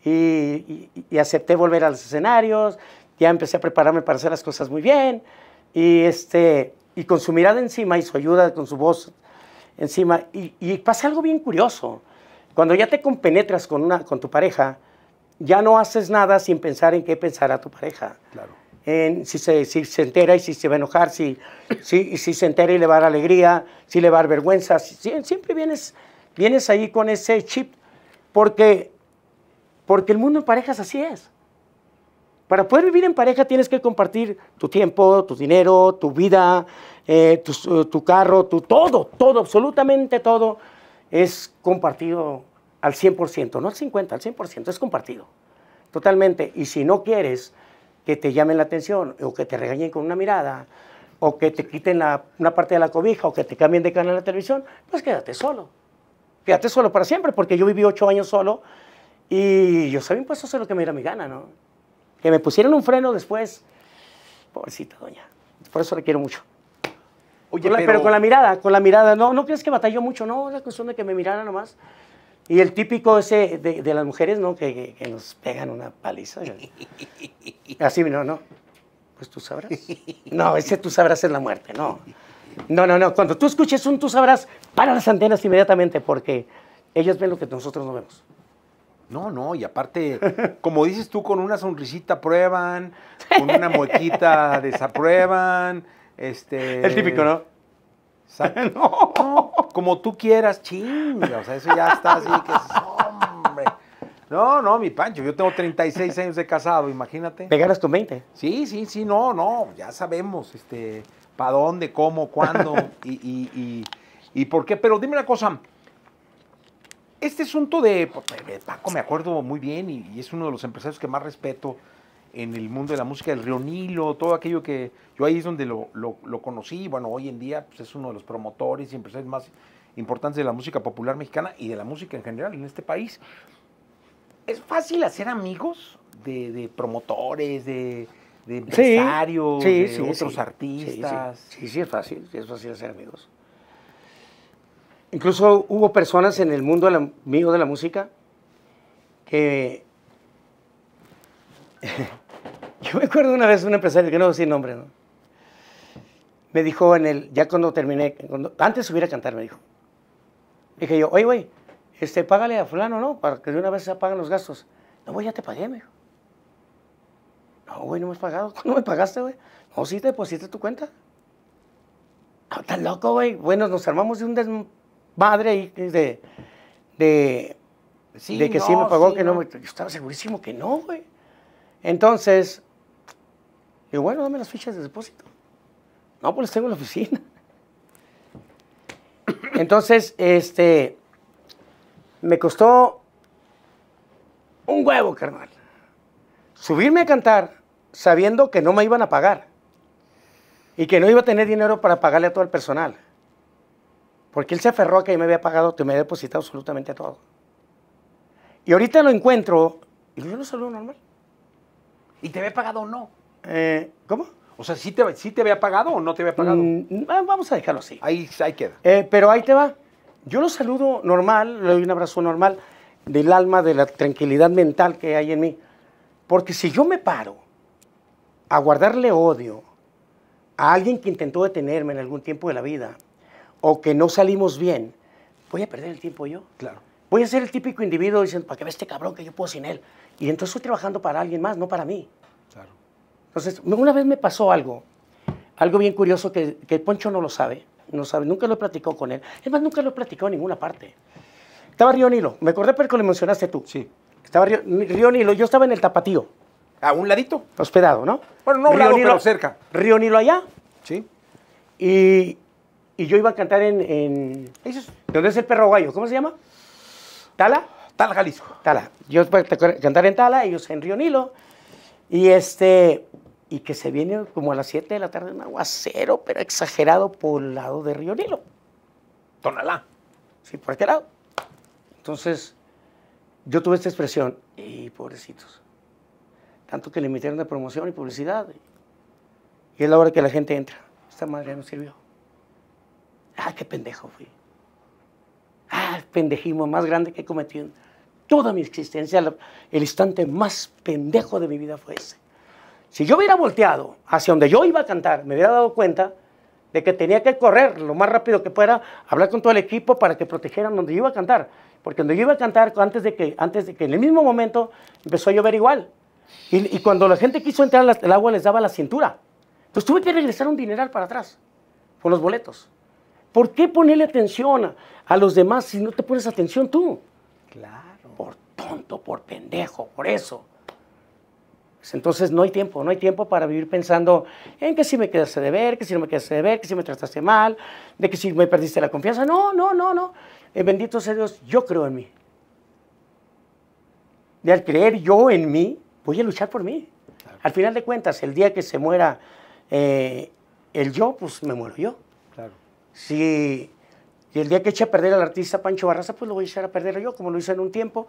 y acepté volver a los escenarios, ya empecé a prepararme para hacer las cosas muy bien y, este, y con su mirada encima y su ayuda, con su voz encima. Y, pasa algo bien curioso. Cuando ya te compenetras con, una, con tu pareja, ya no haces nada sin pensar en qué pensará tu pareja. Claro. En, si, se, si se entera y si se va a enojar, si, si, si se entera y le va a dar alegría, si le va a dar vergüenza. siempre vienes, vienes ahí con ese chip, porque, porque el mundo en parejas así es. Para poder vivir en pareja tienes que compartir tu tiempo, tu dinero, tu vida, eh, eh, tu, carro, tu todo, todo, absolutamente todo es compartido al 100%, no al 50, al 100%, es compartido, totalmente. Y si no quieres que te llamen la atención o que te regañen con una mirada o que te quiten una parte de la cobija o que te cambien de canal de la televisión, pues quédate solo. Quédate solo para siempre, porque yo viví ocho años solo y yo sabía impuesto a hacer lo que me diera mi gana, ¿no? Que me pusieron un freno después. Pobrecita doña. Por eso la quiero mucho. pero... con la mirada, con la mirada. No, no crees que batalló mucho, no, la cuestión de que me mirara nomás. Y el típico ese de, las mujeres, ¿no? Que, nos pegan una paliza. <laughs> Así, no, no. Pues tú sabrás. No, ese tú sabrás es la muerte, no. No, no, no. Cuando tú escuches un tú sabrás, para las antenas inmediatamente porque ellas ven lo que nosotros no vemos. No, no, y aparte, <laughs> como dices tú, con una sonrisita prueban, con una muequita <laughs> desaprueban. Este... El típico, <laughs> ¿no? Como tú quieras, chinga. O sea, eso ya está así que hombre. No, no, mi Pancho, yo tengo 36 años de casado, imagínate. ¿Pegaras tu 20? Sí, sí, sí, no, no, ya sabemos, este, para dónde, cómo, cuándo y, y, y, y por qué. Pero dime una cosa, este asunto pues, de, Paco me acuerdo muy bien y, es uno de los empresarios que más respeto en el mundo de la música, del Río Nilo, todo aquello que yo ahí es donde lo, lo, conocí. Bueno, hoy en día pues, es uno de los promotores y empresarios más importantes de la música popular mexicana y de la música en general en este país. ¿Es fácil hacer amigos de, promotores, de, empresarios, de otros artistas? Sí, sí, es fácil, es fácil hacer amigos. Incluso hubo personas en el mundo amigo de la música que... <laughs> Yo me acuerdo una vez un empresario, que no voy a decir nombre, ¿no? me dijo en el, ya cuando terminé, antes de subir a cantar, me dijo. Dije yo, oye, güey, este, págale a fulano, ¿no? Para que de una vez se apaguen los gastos. No, güey, ya te pagué, me dijo. No, güey, no me has pagado. ¿Cuándo me pagaste, güey? No, sí, te deposité tu cuenta. estás loco, güey. Bueno, nos armamos de un madre de, de, de que sí me pagó, que no, Yo estaba segurísimo que no, güey. Entonces, digo, bueno, dame las fichas de depósito. No, pues las tengo en la oficina. Entonces, este, me costó un huevo, carnal. Subirme a cantar sabiendo que no me iban a pagar y que no iba a tener dinero para pagarle a todo el personal. Porque él se aferró a que yo me había pagado, te me había depositado absolutamente todo. Y ahorita lo encuentro y yo lo saludo normal. ¿Y te había pagado o no? Eh, ¿Cómo? O sea, ¿sí te, si te había pagado o no te había pagado? Mm, mm, ah, vamos a dejarlo así. Ahí, ahí queda. Eh, pero ahí te va. Yo lo saludo normal, le doy un abrazo normal del alma, de la tranquilidad mental que hay en mí. Porque si yo me paro a guardarle odio a alguien que intentó detenerme en algún tiempo de la vida, o que no salimos bien, voy a perder el tiempo yo. Claro. Voy a ser el típico individuo diciendo, ¿para qué ve este cabrón que yo puedo sin él? Y entonces estoy trabajando para alguien más, no para mí. Claro. Entonces, una vez me pasó algo, algo bien curioso que, que Poncho no lo sabe, no sabe, nunca lo he platicado con él. Es más, nunca lo he platicado en ninguna parte. Estaba Río Nilo, me acordé porque lo mencionaste tú. Sí. Estaba Río, Nilo, yo estaba en el Tapatío. ¿A un ladito? Hospedado, ¿no? Bueno, no cerca. Río Nilo allá. Sí. Y y yo iba a cantar en. ¿Dónde es el perro guayo? ¿Cómo se llama? ¿Tala? Tala, Jalisco. Tala. Yo iba a cantar en Tala, ellos en Río Nilo. Y este. Y que se viene como a las 7 de la tarde un aguacero, pero exagerado por el lado de Río Nilo. Tonalá. Sí, por aquel este lado. Entonces, yo tuve esta expresión. Y pobrecitos. Tanto que le metieron de promoción y publicidad. Y es la hora que la gente entra. Esta madre no sirvió. Ah, qué pendejo fui. Ah, el pendejismo más grande que he cometido en toda mi existencia. El instante más pendejo de mi vida fue ese. Si yo hubiera volteado hacia donde yo iba a cantar, me hubiera dado cuenta de que tenía que correr lo más rápido que pueda, hablar con todo el equipo para que protejeran donde yo iba a cantar. Porque donde yo iba a cantar, antes de que, antes de que en el mismo momento empezó a llover igual. Y, y cuando la gente quiso entrar, el agua les daba la cintura. Entonces tuve que regresar un dineral para atrás, con los boletos. ¿Por qué ponerle atención a, los demás si no te pones atención tú? Claro. Por tonto, por pendejo, por eso. Pues entonces no hay tiempo, no hay tiempo para vivir pensando en que si me quedaste de ver, que si no me quedaste de ver, que si me trataste mal, de que si me perdiste la confianza. No, no, no, no. Eh, bendito sea Dios, yo creo en mí. De al creer yo en mí, voy a luchar por mí. Al final de cuentas, el día que se muera eh, el yo, pues me muero yo. Si el día que eche a perder al artista Pancho Barraza, pues lo voy a echar a perder yo, como lo hice en un tiempo.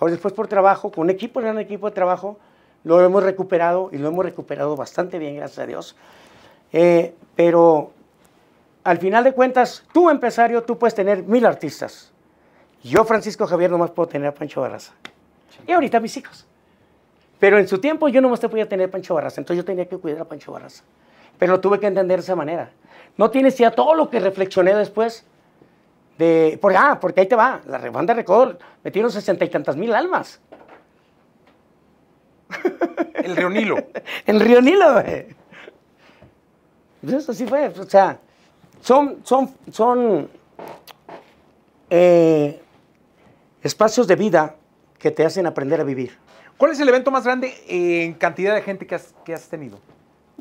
Ahora después por trabajo, con un equipo, gran equipo de trabajo, lo hemos recuperado y lo hemos recuperado bastante bien, gracias a Dios. Eh, pero al final de cuentas, tú empresario, tú puedes tener mil artistas. Yo, Francisco Javier, nomás puedo tener a Pancho Barraza. Y ahorita mis hijos. Pero en su tiempo yo nomás te podía tener a Pancho Barraza, entonces yo tenía que cuidar a Pancho Barraza. Pero tuve que entender de esa manera. No tienes ya todo lo que reflexioné después. De, por, ah, porque ahí te va. La banda Record metieron sesenta y tantas mil almas. <laughs> El Río Nilo. <laughs> El Río Nilo, güey. así pues fue. O sea, son, son, son eh, espacios de vida que te hacen aprender a vivir. ¿Cuál es el evento más grande en cantidad de gente que has tenido?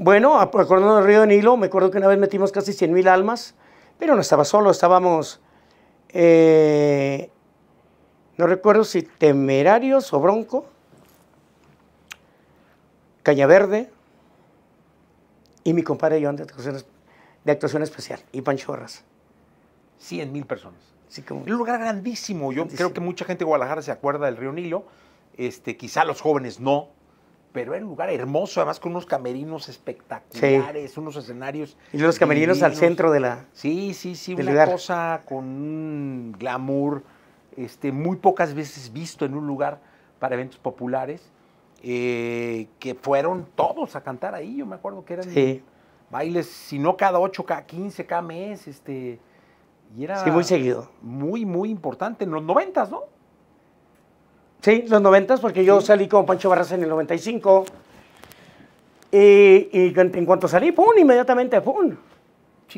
Bueno, acordando del río Nilo, me acuerdo que una vez metimos casi mil almas, pero no estaba solo, estábamos, eh, no recuerdo si temerarios o bronco, Caña Verde y mi compadre Joan de actuación, especial y Panchorras. 100 mil personas. Sí, como... Un lugar grandísimo. Yo creo que mucha gente de Guadalajara se acuerda del río Nilo. Este, quizá los jóvenes no, pero era un lugar hermoso, además con unos camerinos espectaculares, unos escenarios. Y los camerinos al centro de la. Sí, sí, sí, una cosa con un glamour este, muy pocas veces visto en un lugar para eventos populares, eh, que fueron todos a cantar ahí. Yo me acuerdo que eran bailes, si no cada 8, cada 15, cada mes, este. Y era muy seguido. Muy, muy importante en los noventas, ¿no? Sí, los noventas, porque yo salí con Pancho Barras en el 95. Y, y en cuanto salí, ¡pum! Inmediatamente, ¡pum!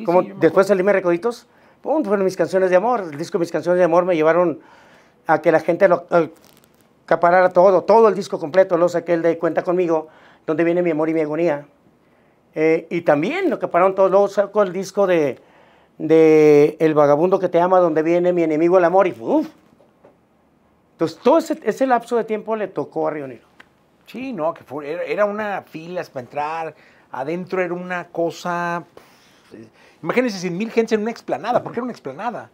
Como después salí mis Recoditos, ¡pum! Fueron mis canciones de amor. El disco de Mis Canciones de Amor me llevaron a que la gente lo acaparara todo, todo el disco completo. Lo saqué el de Cuenta Conmigo, donde viene mi amor y mi agonía. Eh, y también lo acapararon todo. Luego saco el disco de, de El Vagabundo que te ama, donde viene mi enemigo el amor. Y ¡pum! todo ese, lapso de tiempo le tocó a Río Nilo. Sí, no, que fue, era una filas para entrar, adentro era una cosa... Imagínense sin mil gente en una explanada, porque era una explanada.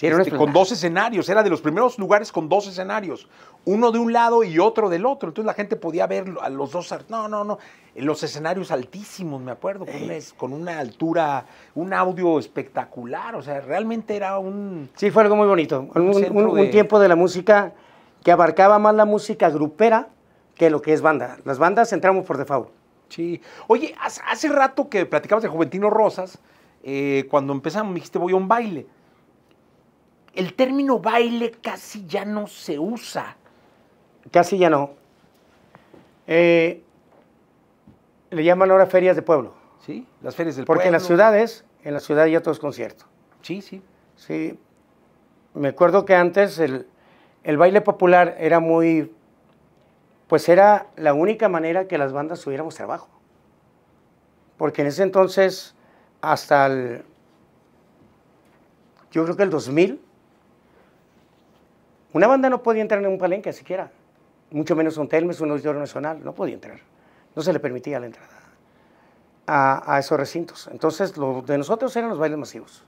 Este, con dos escenarios, era de los primeros lugares con dos escenarios, uno de un lado y otro del otro, entonces la gente podía ver a los dos, no, no, no, los escenarios altísimos, me acuerdo, con, una, altura, un audio espectacular, o sea, realmente era un... Sí, fue algo muy bonito, un, tiempo de la música que abarcaba más la música grupera que lo que es banda. Las bandas entramos por default. Sí. Oye, hace, rato que platicamos de Juventino Rosas, eh, cuando empezamos me dijiste voy a un baile. El término baile casi ya no se usa. Casi ya no. Eh, le llaman ahora ferias de pueblo. Sí, las ferias del pueblo. Porque en las ciudades, en la ciudad ya todo es concierto. Sí, sí. Sí. Me acuerdo que antes el, el baile popular era muy, pues era la única manera que las bandas tuviéramos trabajo. Porque en ese entonces, hasta el, yo creo que el 2000, una banda no podía entrar en un palenque siquiera, mucho menos un Telmes, un auditorio nacional, no podía entrar. No se le permitía la entrada a, a esos recintos. Entonces, lo de nosotros eran los bailes masivos.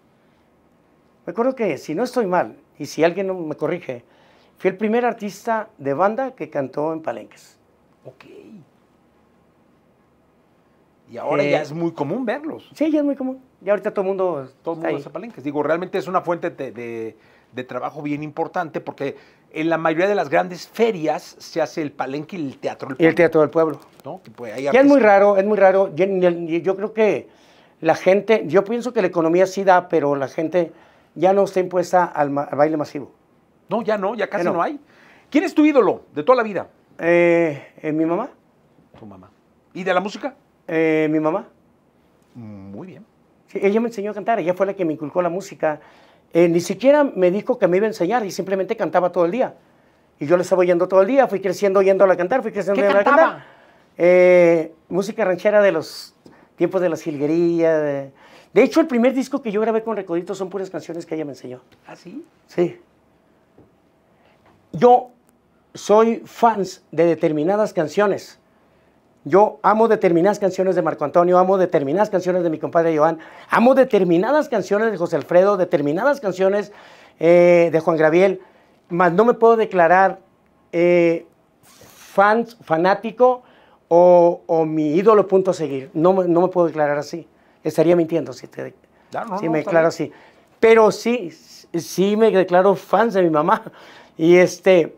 Me acuerdo que, si no estoy mal, y si alguien me corrige, Fui el primer artista de banda que cantó en palenques. Ok. Y ahora ya es muy común verlos. Sí, ya es muy común. Ya ahorita todo el mundo. Todo el mundo hace palenques. Digo, realmente es una fuente de, trabajo bien importante porque en la mayoría de las grandes ferias se hace el palenque y el teatro del pueblo. Y el teatro del pueblo. ¿No? Pues, ya es muy raro, es muy raro. Yo, creo que la gente, yo pienso que la economía sí da, pero la gente ya no está impuesta al baile masivo. No, ya no, ya casi no. hay. ¿Quién es tu ídolo de toda la vida? Eh, eh, mi mamá. Tu mamá. ¿Y de la música? Eh, mi mamá. Muy bien. ella me enseñó a cantar, ella fue la que me inculcó la música. ni siquiera me dijo que me iba a enseñar y simplemente cantaba todo el día. Y yo le estaba oyendo todo el día, fui creciendo oyéndola cantar, fui creciendo la cantar. Eh, música ranchera de los tiempos de la silguería. De... de... hecho, el primer disco que yo grabé con Recodito son puras canciones que ella me enseñó. ¿Ah, sí? Sí. Yo soy fans de determinadas canciones. Yo amo determinadas canciones de Marco Antonio, amo determinadas canciones de mi compadre Joan, amo determinadas canciones de José Alfredo, determinadas canciones eh, de Juan Graviel, mas no me puedo declarar eh, fanático o, mi ídolo punto a seguir. No, no, me puedo declarar así. Estaría mintiendo si, te, si me declaro así. Pero sí, sí me declaro fans de mi mamá. Y este,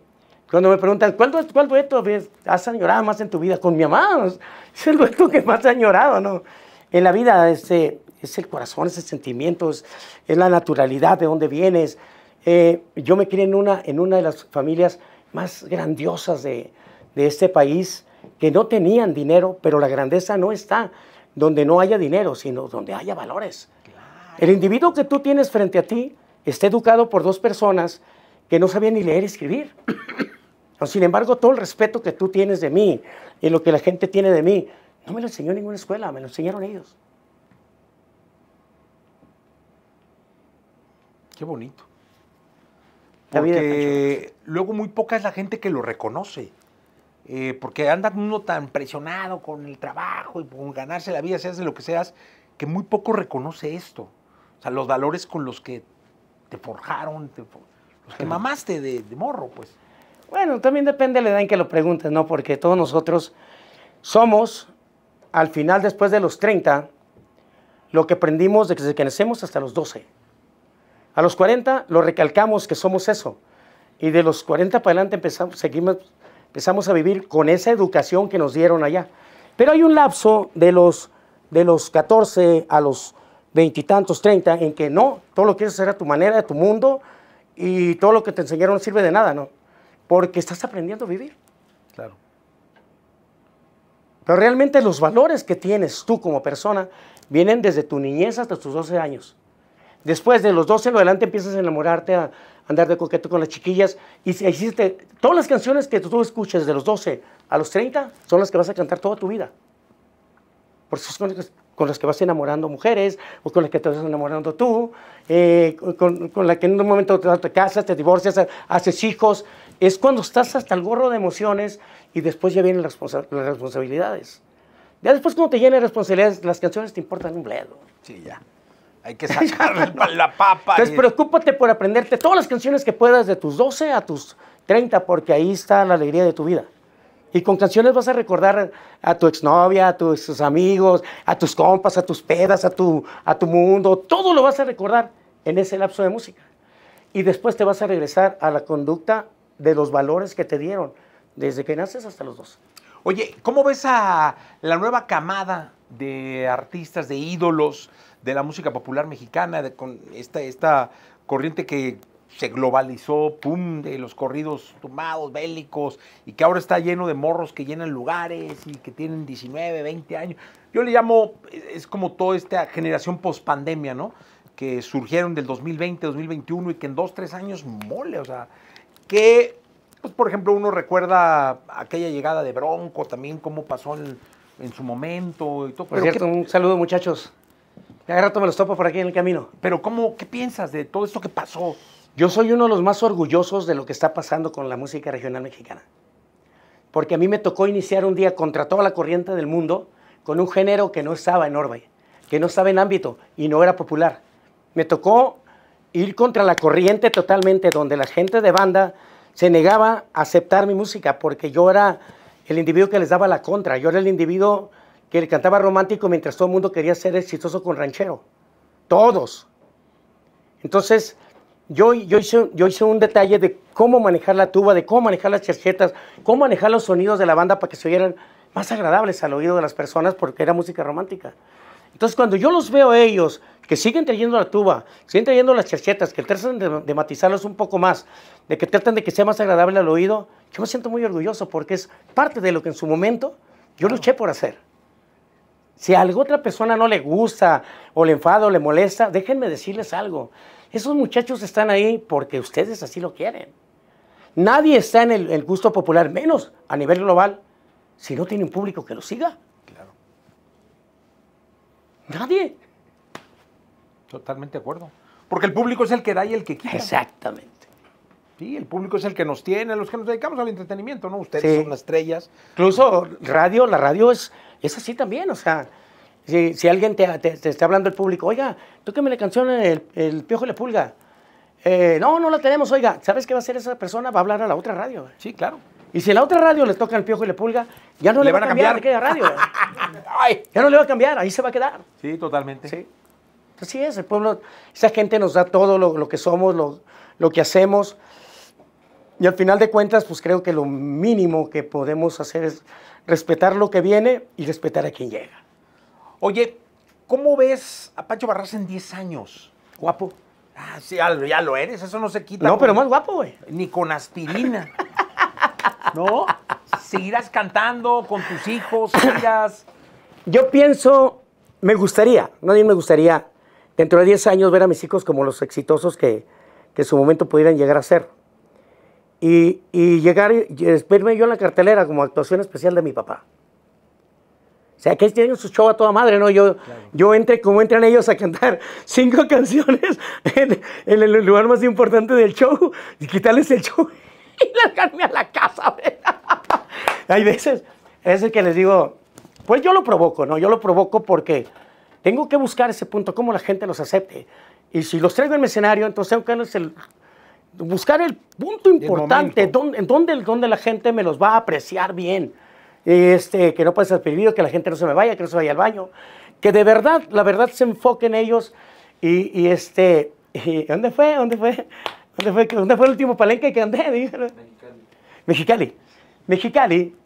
cuando me preguntan, ¿cuál, cuál dueto has añorado más en tu vida? Con mi mamá, <laughs> es el dueto que más he añorado, ¿no? En la vida este, es el corazón, es el sentimiento, es, la naturalidad de dónde vienes. Eh, yo me crié en una, en una de las familias más grandiosas de, de este país, que no tenían dinero, pero la grandeza no está donde no haya dinero, sino donde haya valores. El individuo que tú tienes frente a ti está educado por dos personas que no sabía ni leer ni escribir. Sin embargo, todo el respeto que tú tienes de mí y lo que la gente tiene de mí, no me lo enseñó ninguna escuela, me lo enseñaron ellos. Qué bonito. Porque luego muy poca es la gente que lo reconoce. Eh, porque anda uno tan presionado con el trabajo y con ganarse la vida, seas de lo que seas, que muy poco reconoce esto. O sea, los valores con los que te forjaron, te forjaron pues, que mamaste de, morro, pues. Bueno, también depende de la edad en que lo preguntes, ¿no? Porque todos nosotros somos, al final, después de los 30, lo que aprendimos desde que nacemos hasta los 12. A los 40 lo recalcamos que somos eso. Y de los 40 para adelante empezamos, seguimos, empezamos a vivir con esa educación que nos dieron allá. Pero hay un lapso de los, de los 14 a los veintitantos, 30, en que no, todo lo quieres hacer a tu manera, a tu mundo, y todo lo que te enseñaron sirve de nada, ¿no? Porque estás aprendiendo a vivir. Claro. Pero realmente los valores que tienes tú como persona vienen desde tu niñez hasta tus 12 años. Después de los 12 en adelante empiezas a enamorarte, a andar de coqueto con las chiquillas. Y si hiciste todas las canciones que tú escuches de los 12 a los 30 son las que vas a cantar toda tu vida. Por eso con las que vas enamorando mujeres, o con las que te vas enamorando tú, eh, con, la que en un momento te casas, te divorcias, haces hijos. Es cuando estás hasta el gorro de emociones y después ya vienen las, responsabilidades. Ya después cuando te llenan responsabilidades, las canciones te importan un bledo. Sí, ya. Hay que sacar <laughs> la papa. Entonces, preocúpate por aprenderte todas las canciones que puedas de tus 12 a tus 30, porque ahí está la alegría de tu vida. Y con canciones vas a recordar a tu exnovia, a tus amigos, a tus compas, a tus pedas, a tu, a tu mundo. Todo lo vas a recordar en ese lapso de música. Y después te vas a regresar a la conducta de los valores que te dieron desde que naces hasta los dos. Oye, ¿cómo ves a la nueva camada de artistas, de ídolos de la música popular mexicana, con esta, esta corriente que se globalizó, pum, de los corridos tumbados, bélicos, y que ahora está lleno de morros que llenan lugares y que tienen 19, 20 años. Yo le llamo, es como toda esta generación pospandemia, ¿no? Que surgieron del 2020, 2021 y que en dos, tres años mole, o sea, que, pues por ejemplo, uno recuerda aquella llegada de Bronco, también cómo pasó en, su momento y todo. Por cierto, un saludo muchachos. Ya rato me los topo por aquí en el camino. Pero ¿cómo, qué piensas de todo esto que pasó? Yo soy uno de los más orgullosos de lo que está pasando con la música regional mexicana. Porque a mí me tocó iniciar un día contra toda la corriente del mundo con un género que no estaba en orbe, que no estaba en ámbito y no era popular. Me tocó ir contra la corriente totalmente, donde la gente de banda se negaba a aceptar mi música porque yo era el individuo que les daba la contra. Yo era el individuo que le cantaba romántico mientras todo el mundo quería ser exitoso con ranchero. Todos. Entonces, yo, hice, un detalle de cómo manejar la tuba, de cómo manejar las chachetas, cómo manejar los sonidos de la banda para que se oyeran más agradables al oído de las personas porque era música romántica. Entonces, cuando yo los veo a ellos, que siguen trayendo la tuba, siguen trayendo las chachetas, que tratan de, matizarlos un poco más, de que tratan de que sea más agradable al oído, yo me siento muy orgulloso porque es parte de lo que en su momento yo luché por hacer. Si a alguna otra persona no le gusta, o le enfada, o le molesta, déjenme decirles algo. Esos muchachos están ahí porque ustedes así lo quieren. Nadie está en el, gusto popular, menos a nivel global, si no tiene un público que lo siga. Claro. Nadie. Totalmente de acuerdo. Porque el público es el que da y el que quiere. Exactamente. Sí, el público es el que nos tiene, los que nos dedicamos al entretenimiento, ¿no? Ustedes son las estrellas. Incluso radio, la radio es, es así también, o sea, si, alguien te, está hablando el público, oiga, tóqueme la canción El, el Piojo y la Pulga. Eh, no, no la tenemos, oiga. ¿Sabes qué va a hacer esa persona? Va a hablar a la otra radio. Sí, claro. Y si a la otra radio le toca el piojo y la pulga, ya no le, van va a cambiar, a radio. <laughs> ya no le va a cambiar, ahí se va a quedar. Sí, totalmente. Sí. Así es, el pueblo, esa gente nos da todo lo, que somos, lo, que hacemos. Y al final de cuentas, pues creo que lo mínimo que podemos hacer es respetar lo que viene y respetar a quien llega. Oye, ¿cómo ves a Pacho Barras en 10 años? Guapo. Ah, sí, ya lo eres, eso no se quita. No, pero más guapo, güey. Ni con aspirina. <laughs> ¿No? Seguirás cantando con tus hijos, ellas. Yo pienso, me gustaría, nadie me gustaría dentro de 10 años ver a mis hijos como los exitosos que, que en su momento pudieran llegar a ser. Y, y llegar, verme yo en la cartelera como actuación especial de mi papá. O sea, que tienen este su show a toda madre, ¿no? Yo, yo entre como entran ellos a cantar <laughs> cinco canciones en, el lugar más importante del show, y quitarles el show <laughs> y largarme a la casa. <laughs> Hay veces, es el que les digo, pues yo lo provoco, ¿no? Yo lo provoco porque tengo que buscar ese punto, cómo la gente los acepte. Y si los traigo en el escenario, entonces tengo que el, buscar el punto importante, dónde, en dónde, la gente me los va a apreciar bien este, que no pase perdido, que la gente no se me vaya, que no se vaya al baño, que de verdad, la verdad se enfoque en ellos y, este, <laughs> ¿dónde fue? ¿Dónde fue? ¿Dónde fue? ¿Dónde fue el último palenque que andé? <laughs> Mexicali. Mexicali. Mexicali.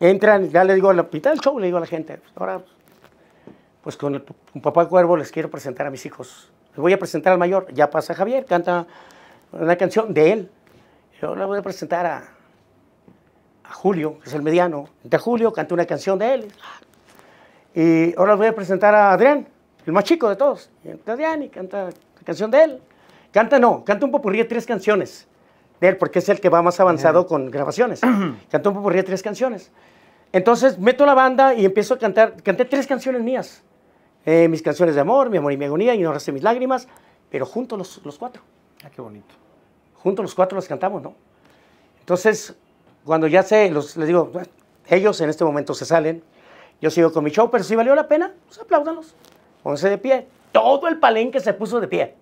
Entran, ya le digo, al la show le digo a la gente, pues, ahora, pues con, Papá Cuervo les quiero presentar a mis hijos. Les voy a presentar al mayor, ya pasa Javier, canta una canción de él. Yo la voy a presentar a, Julio, es el mediano. de Julio, canté una canción de él. Y ahora voy a presentar a Adrián, el más chico de todos. Adrián y canta la canción de él. Canta no, canta un popurrí de tres canciones de él, porque es el que va más avanzado con grabaciones. <clears throat> canta un popurrí de tres canciones. Entonces meto la banda y empiezo a cantar. Canté tres canciones mías. Eh, mis canciones de amor, mi amor y mi agonía, y no resté mis lágrimas, pero junto los, cuatro. Ah, qué bonito. Junto los cuatro las cantamos, ¿no? Entonces, cuando ya sé, les digo, ellos en este momento se salen, yo sigo con mi show, pero si valió la pena, pues apláudanos, pónganse de pie. Todo el palenque se puso de pie.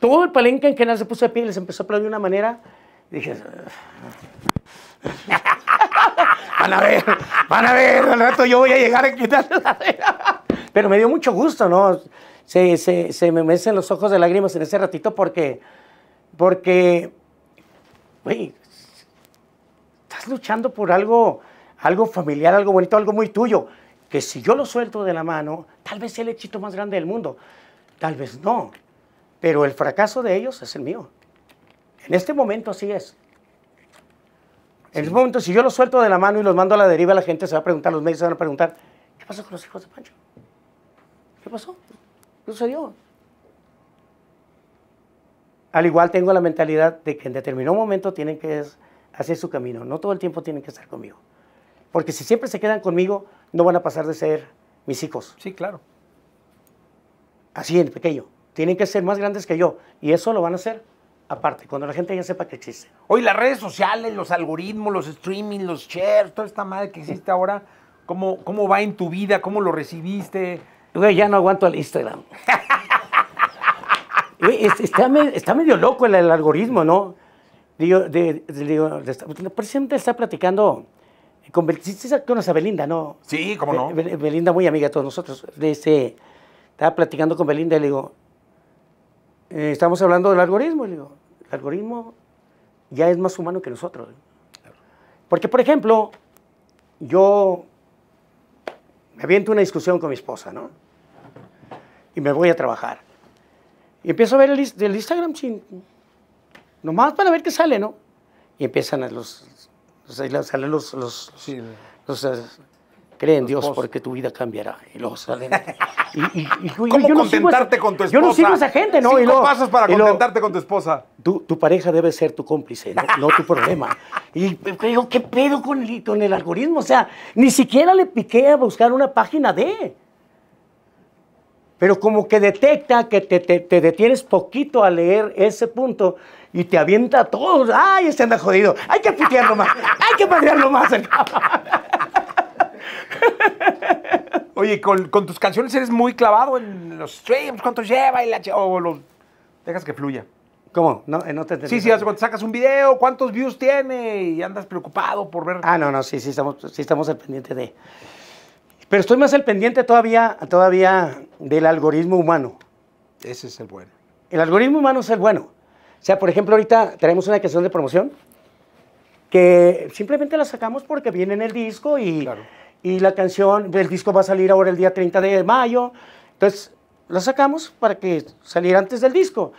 Todo el palenque en general se puso de pie y les empezó a aplaudir de una manera. dije, <laughs> van a ver, van a ver, al rato yo voy a llegar a quitarle la Pero me dio mucho gusto, ¿no? Se, se, se me mecen los ojos de lágrimas en ese ratito porque, porque, güey, luchando por algo, algo familiar, algo bonito, algo muy tuyo, que si yo lo suelto de la mano, tal vez sea el hechito más grande del mundo, tal vez no, pero el fracaso de ellos es el mío. En este momento así es. En este momento, si yo lo suelto de la mano y los mando a la deriva, la gente se va a preguntar, los medios se van a preguntar, ¿qué pasó con los hijos de Pancho? ¿Qué pasó? ¿Qué sucedió? Al igual tengo la mentalidad de que en determinado momento tienen que hacer su camino. No todo el tiempo tienen que estar conmigo. Porque si siempre se quedan conmigo, no van a pasar de ser mis hijos. Sí, claro. Así en pequeño. Tienen que ser más grandes que yo. Y eso lo van a hacer aparte, cuando la gente ya sepa que existe. Hoy las redes sociales, los algoritmos, los streaming, los shares, toda esta madre que existe ahora, ¿cómo, cómo va en tu vida? ¿Cómo lo recibiste? Güey, ya no aguanto al Instagram. <laughs> Güey, está, medio loco el algoritmo, ¿no? Digo, de, digo, el presidente está platicando con, Belinda, ¿no? Sí, cómo no. Belinda, muy amiga de todos nosotros. De estaba platicando con Belinda y le digo, eh, estamos hablando del algoritmo. Le digo, el algoritmo ya es más humano que nosotros. Porque, por ejemplo, yo me aviento una discusión con mi esposa, ¿no? Y me voy a trabajar. Y empiezo a ver el, Instagram sin nomás para ver qué sale, ¿no? Y empiezan a los, los salen los, los, sí. los, eh, los cree en Dios porque tu vida cambiará. Y luego salen. <laughs> ¿Cómo contentarte con tu esposa? Yo no sigo a esa gente, ¿no? Cinco y pasos para contentarte con tu esposa. Tu, tu, pareja debe ser tu cómplice, no, tu problema. Y digo, ¿qué pedo con el, con el algoritmo? O sea, ni siquiera le piqué a buscar una página de pero como que detecta que te, detienes poquito a leer ese punto y te avienta a todos. ¡Ay, este anda jodido! ¡Hay que pitearlo más! ¡Hay que patearlo más! <laughs> Oye, con, tus canciones eres muy clavado en los streams, cuánto lleva y la o los, dejas que fluya. ¿Cómo? No, eh, te Sí, sí, cuando sacas un video, ¿cuántos views tiene? Y andas preocupado por ver. Ah, no, no, sí, sí, estamos, sí estamos al pendiente de. Pero estoy más al pendiente todavía, todavía del algoritmo humano. Ese es el bueno. El algoritmo humano es el bueno. O sea, por ejemplo, ahorita tenemos una canción de promoción que simplemente la sacamos porque viene en el disco y, y la canción, el disco va a salir ahora el día 30 de mayo. Entonces, la sacamos para que saliera antes del disco.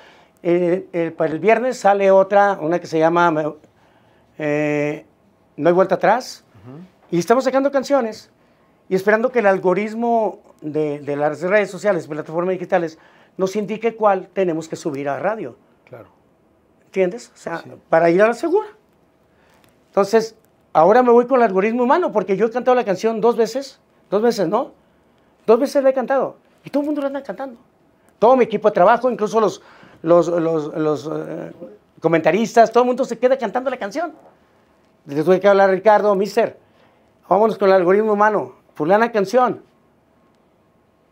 Eh, eh, para el viernes sale otra, una que se llama eh, No hay vuelta atrás. Y estamos sacando canciones y esperando que el algoritmo de, las redes sociales, plataformas digitales, nos indique cuál tenemos que subir a radio. Claro. ¿Entiendes? O sea, para ir a la segura. Entonces, ahora me voy con el algoritmo humano, porque yo he cantado la canción dos veces, dos veces, ¿no? Dos veces la he cantado, y todo el mundo la anda cantando. Todo mi equipo de trabajo, incluso los, los, eh, comentaristas, todo el mundo se queda cantando la canción. Les tuve que hablar Ricardo, mister, vámonos con el algoritmo humano la canción,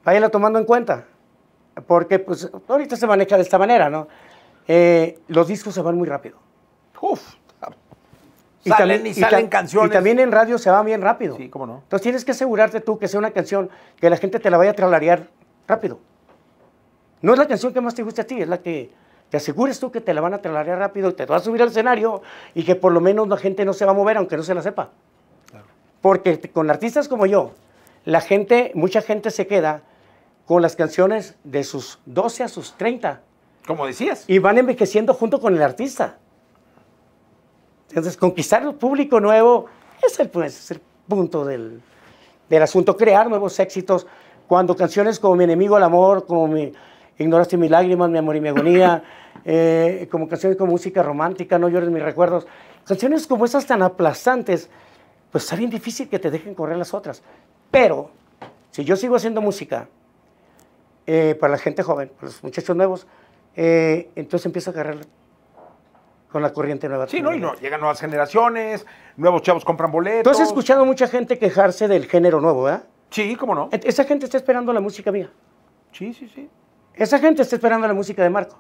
váyala tomando en cuenta, porque pues ahorita se maneja de esta manera, ¿no? Eh, los discos se van muy rápido. Uf. Y salen, también, y salen canciones. Y también en radio se va bien rápido. Sí, cómo no. Entonces tienes que asegurarte tú que sea una canción que la gente te la vaya a tralarear rápido. No es la canción que más te guste a ti, es la que te asegures tú que te la van a tralarear rápido y te vas a subir al escenario y que por lo menos la gente no se va a mover aunque no se la sepa. Porque con artistas como yo, la gente, mucha gente se queda con las canciones de sus 12 a sus 30. Como decías. Y van envejeciendo junto con el artista. Entonces, conquistar un público nuevo es el, pues, punto del, asunto, crear nuevos éxitos. Cuando canciones como Mi enemigo al amor, como Ignoraste mis lágrimas, mi amor y mi agonía, <laughs> eh, como canciones como música romántica, No llores mis recuerdos, canciones como esas tan aplastantes, pues está bien difícil que te dejen correr las otras. Pero si yo sigo haciendo música eh, para la gente joven, para los muchachos nuevos, eh, entonces empiezo a agarrar con la corriente nueva. Sí, no, y no, llegan nuevas generaciones, nuevos chavos compran boletos. Entonces has escuchado mucha gente quejarse del género nuevo, ¿verdad? Sí, cómo no. Esa gente está esperando la música mía. Sí, sí, sí. Esa gente está esperando la música de Marco.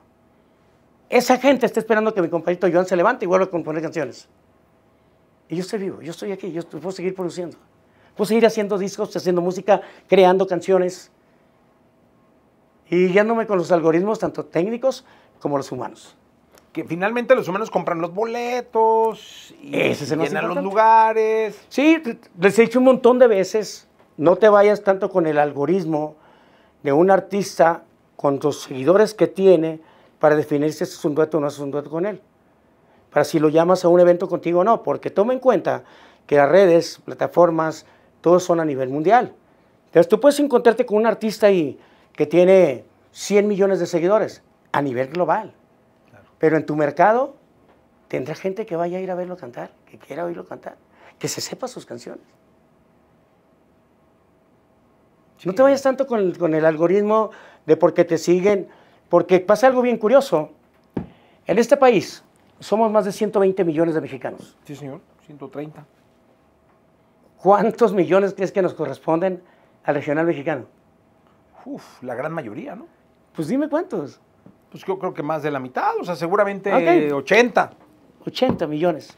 Esa gente está esperando que mi compañero Joan se levante y vuelva a componer canciones. Y yo estoy vivo, yo estoy aquí, yo puedo seguir produciendo. Puedo seguir haciendo discos, haciendo música, creando canciones y guiándome con los algoritmos, tanto técnicos como los humanos. Que finalmente los humanos compran los boletos y se llenan los lugares. Sí, les he dicho un montón de veces, no te vayas tanto con el algoritmo de un artista, con los seguidores que tiene, para definir si es un dueto o no es un dueto con él para si lo llamas a un evento contigo o no, porque toma en cuenta que las redes, plataformas, todos son a nivel mundial. Entonces tú puedes encontrarte con un artista que tiene 100 millones de seguidores a nivel global, pero en tu mercado tendrá gente que vaya a ir a verlo cantar, que quiera oírlo cantar, que se sepa sus canciones. No te vayas tanto con el, con el algoritmo de por qué te siguen, porque pasa algo bien curioso. En este país, somos más de 120 millones de mexicanos. Sí, señor, 130. ¿Cuántos millones crees que nos corresponden al regional mexicano? Uf, la gran mayoría, ¿no? Pues dime cuántos. Pues yo creo que más de la mitad, o sea, seguramente 80. 80 millones.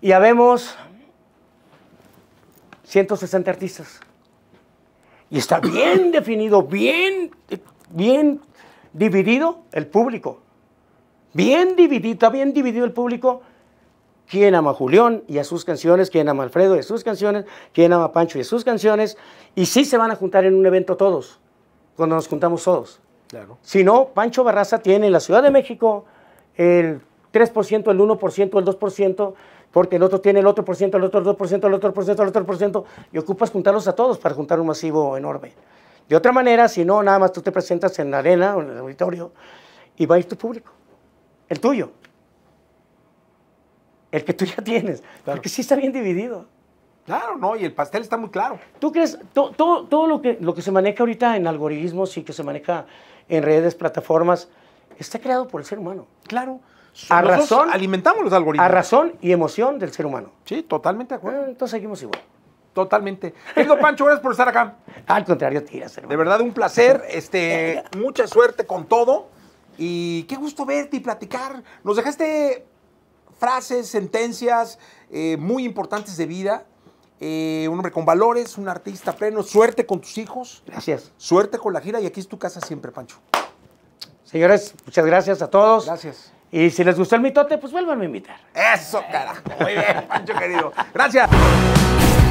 Y habemos 160 artistas. Y está bien definido, bien, bien dividido el público. Bien dividido, bien dividido el público. ¿Quién ama a Julián y a sus canciones? ¿Quién ama a Alfredo y a sus canciones? ¿Quién ama a Pancho y a sus canciones? Y sí se van a juntar en un evento todos, cuando nos juntamos todos. Claro. Si no, Pancho Barraza tiene en la Ciudad de México el 3%, el 1%, el 2%, porque el otro tiene el otro por ciento, el otro 2%, el otro por ciento, el otro por ciento, y ocupas juntarlos a todos para juntar un masivo enorme. De otra manera, si no, nada más tú te presentas en la arena o en el auditorio y va a ir tu público el tuyo, el que tú ya tienes, porque sí está bien dividido. Claro, no, y el pastel está muy claro. ¿Tú crees, todo lo que, lo que se maneja ahorita en algoritmos y que se maneja en redes, plataformas, está creado por el ser humano? Claro. A razón, alimentamos los algoritmos. A razón y emoción del ser humano. Sí, totalmente de acuerdo. Ah, entonces seguimos igual. Totalmente. Querido Pancho, gracias por estar acá. <laughs> Al contrario, tira. hermano. De verdad, un placer. Este, eh, mucha suerte con todo. Y qué gusto verte y platicar. Nos dejaste frases, sentencias eh, muy importantes de vida. Eh, un hombre con valores, un artista pleno. Suerte con tus hijos. Gracias. Suerte con la gira y aquí es tu casa siempre, Pancho. Señores, muchas gracias a todos. Gracias. Y si les gustó el mitote, pues vuelvan a invitar. Eso, carajo. Muy bien, Pancho querido. Gracias.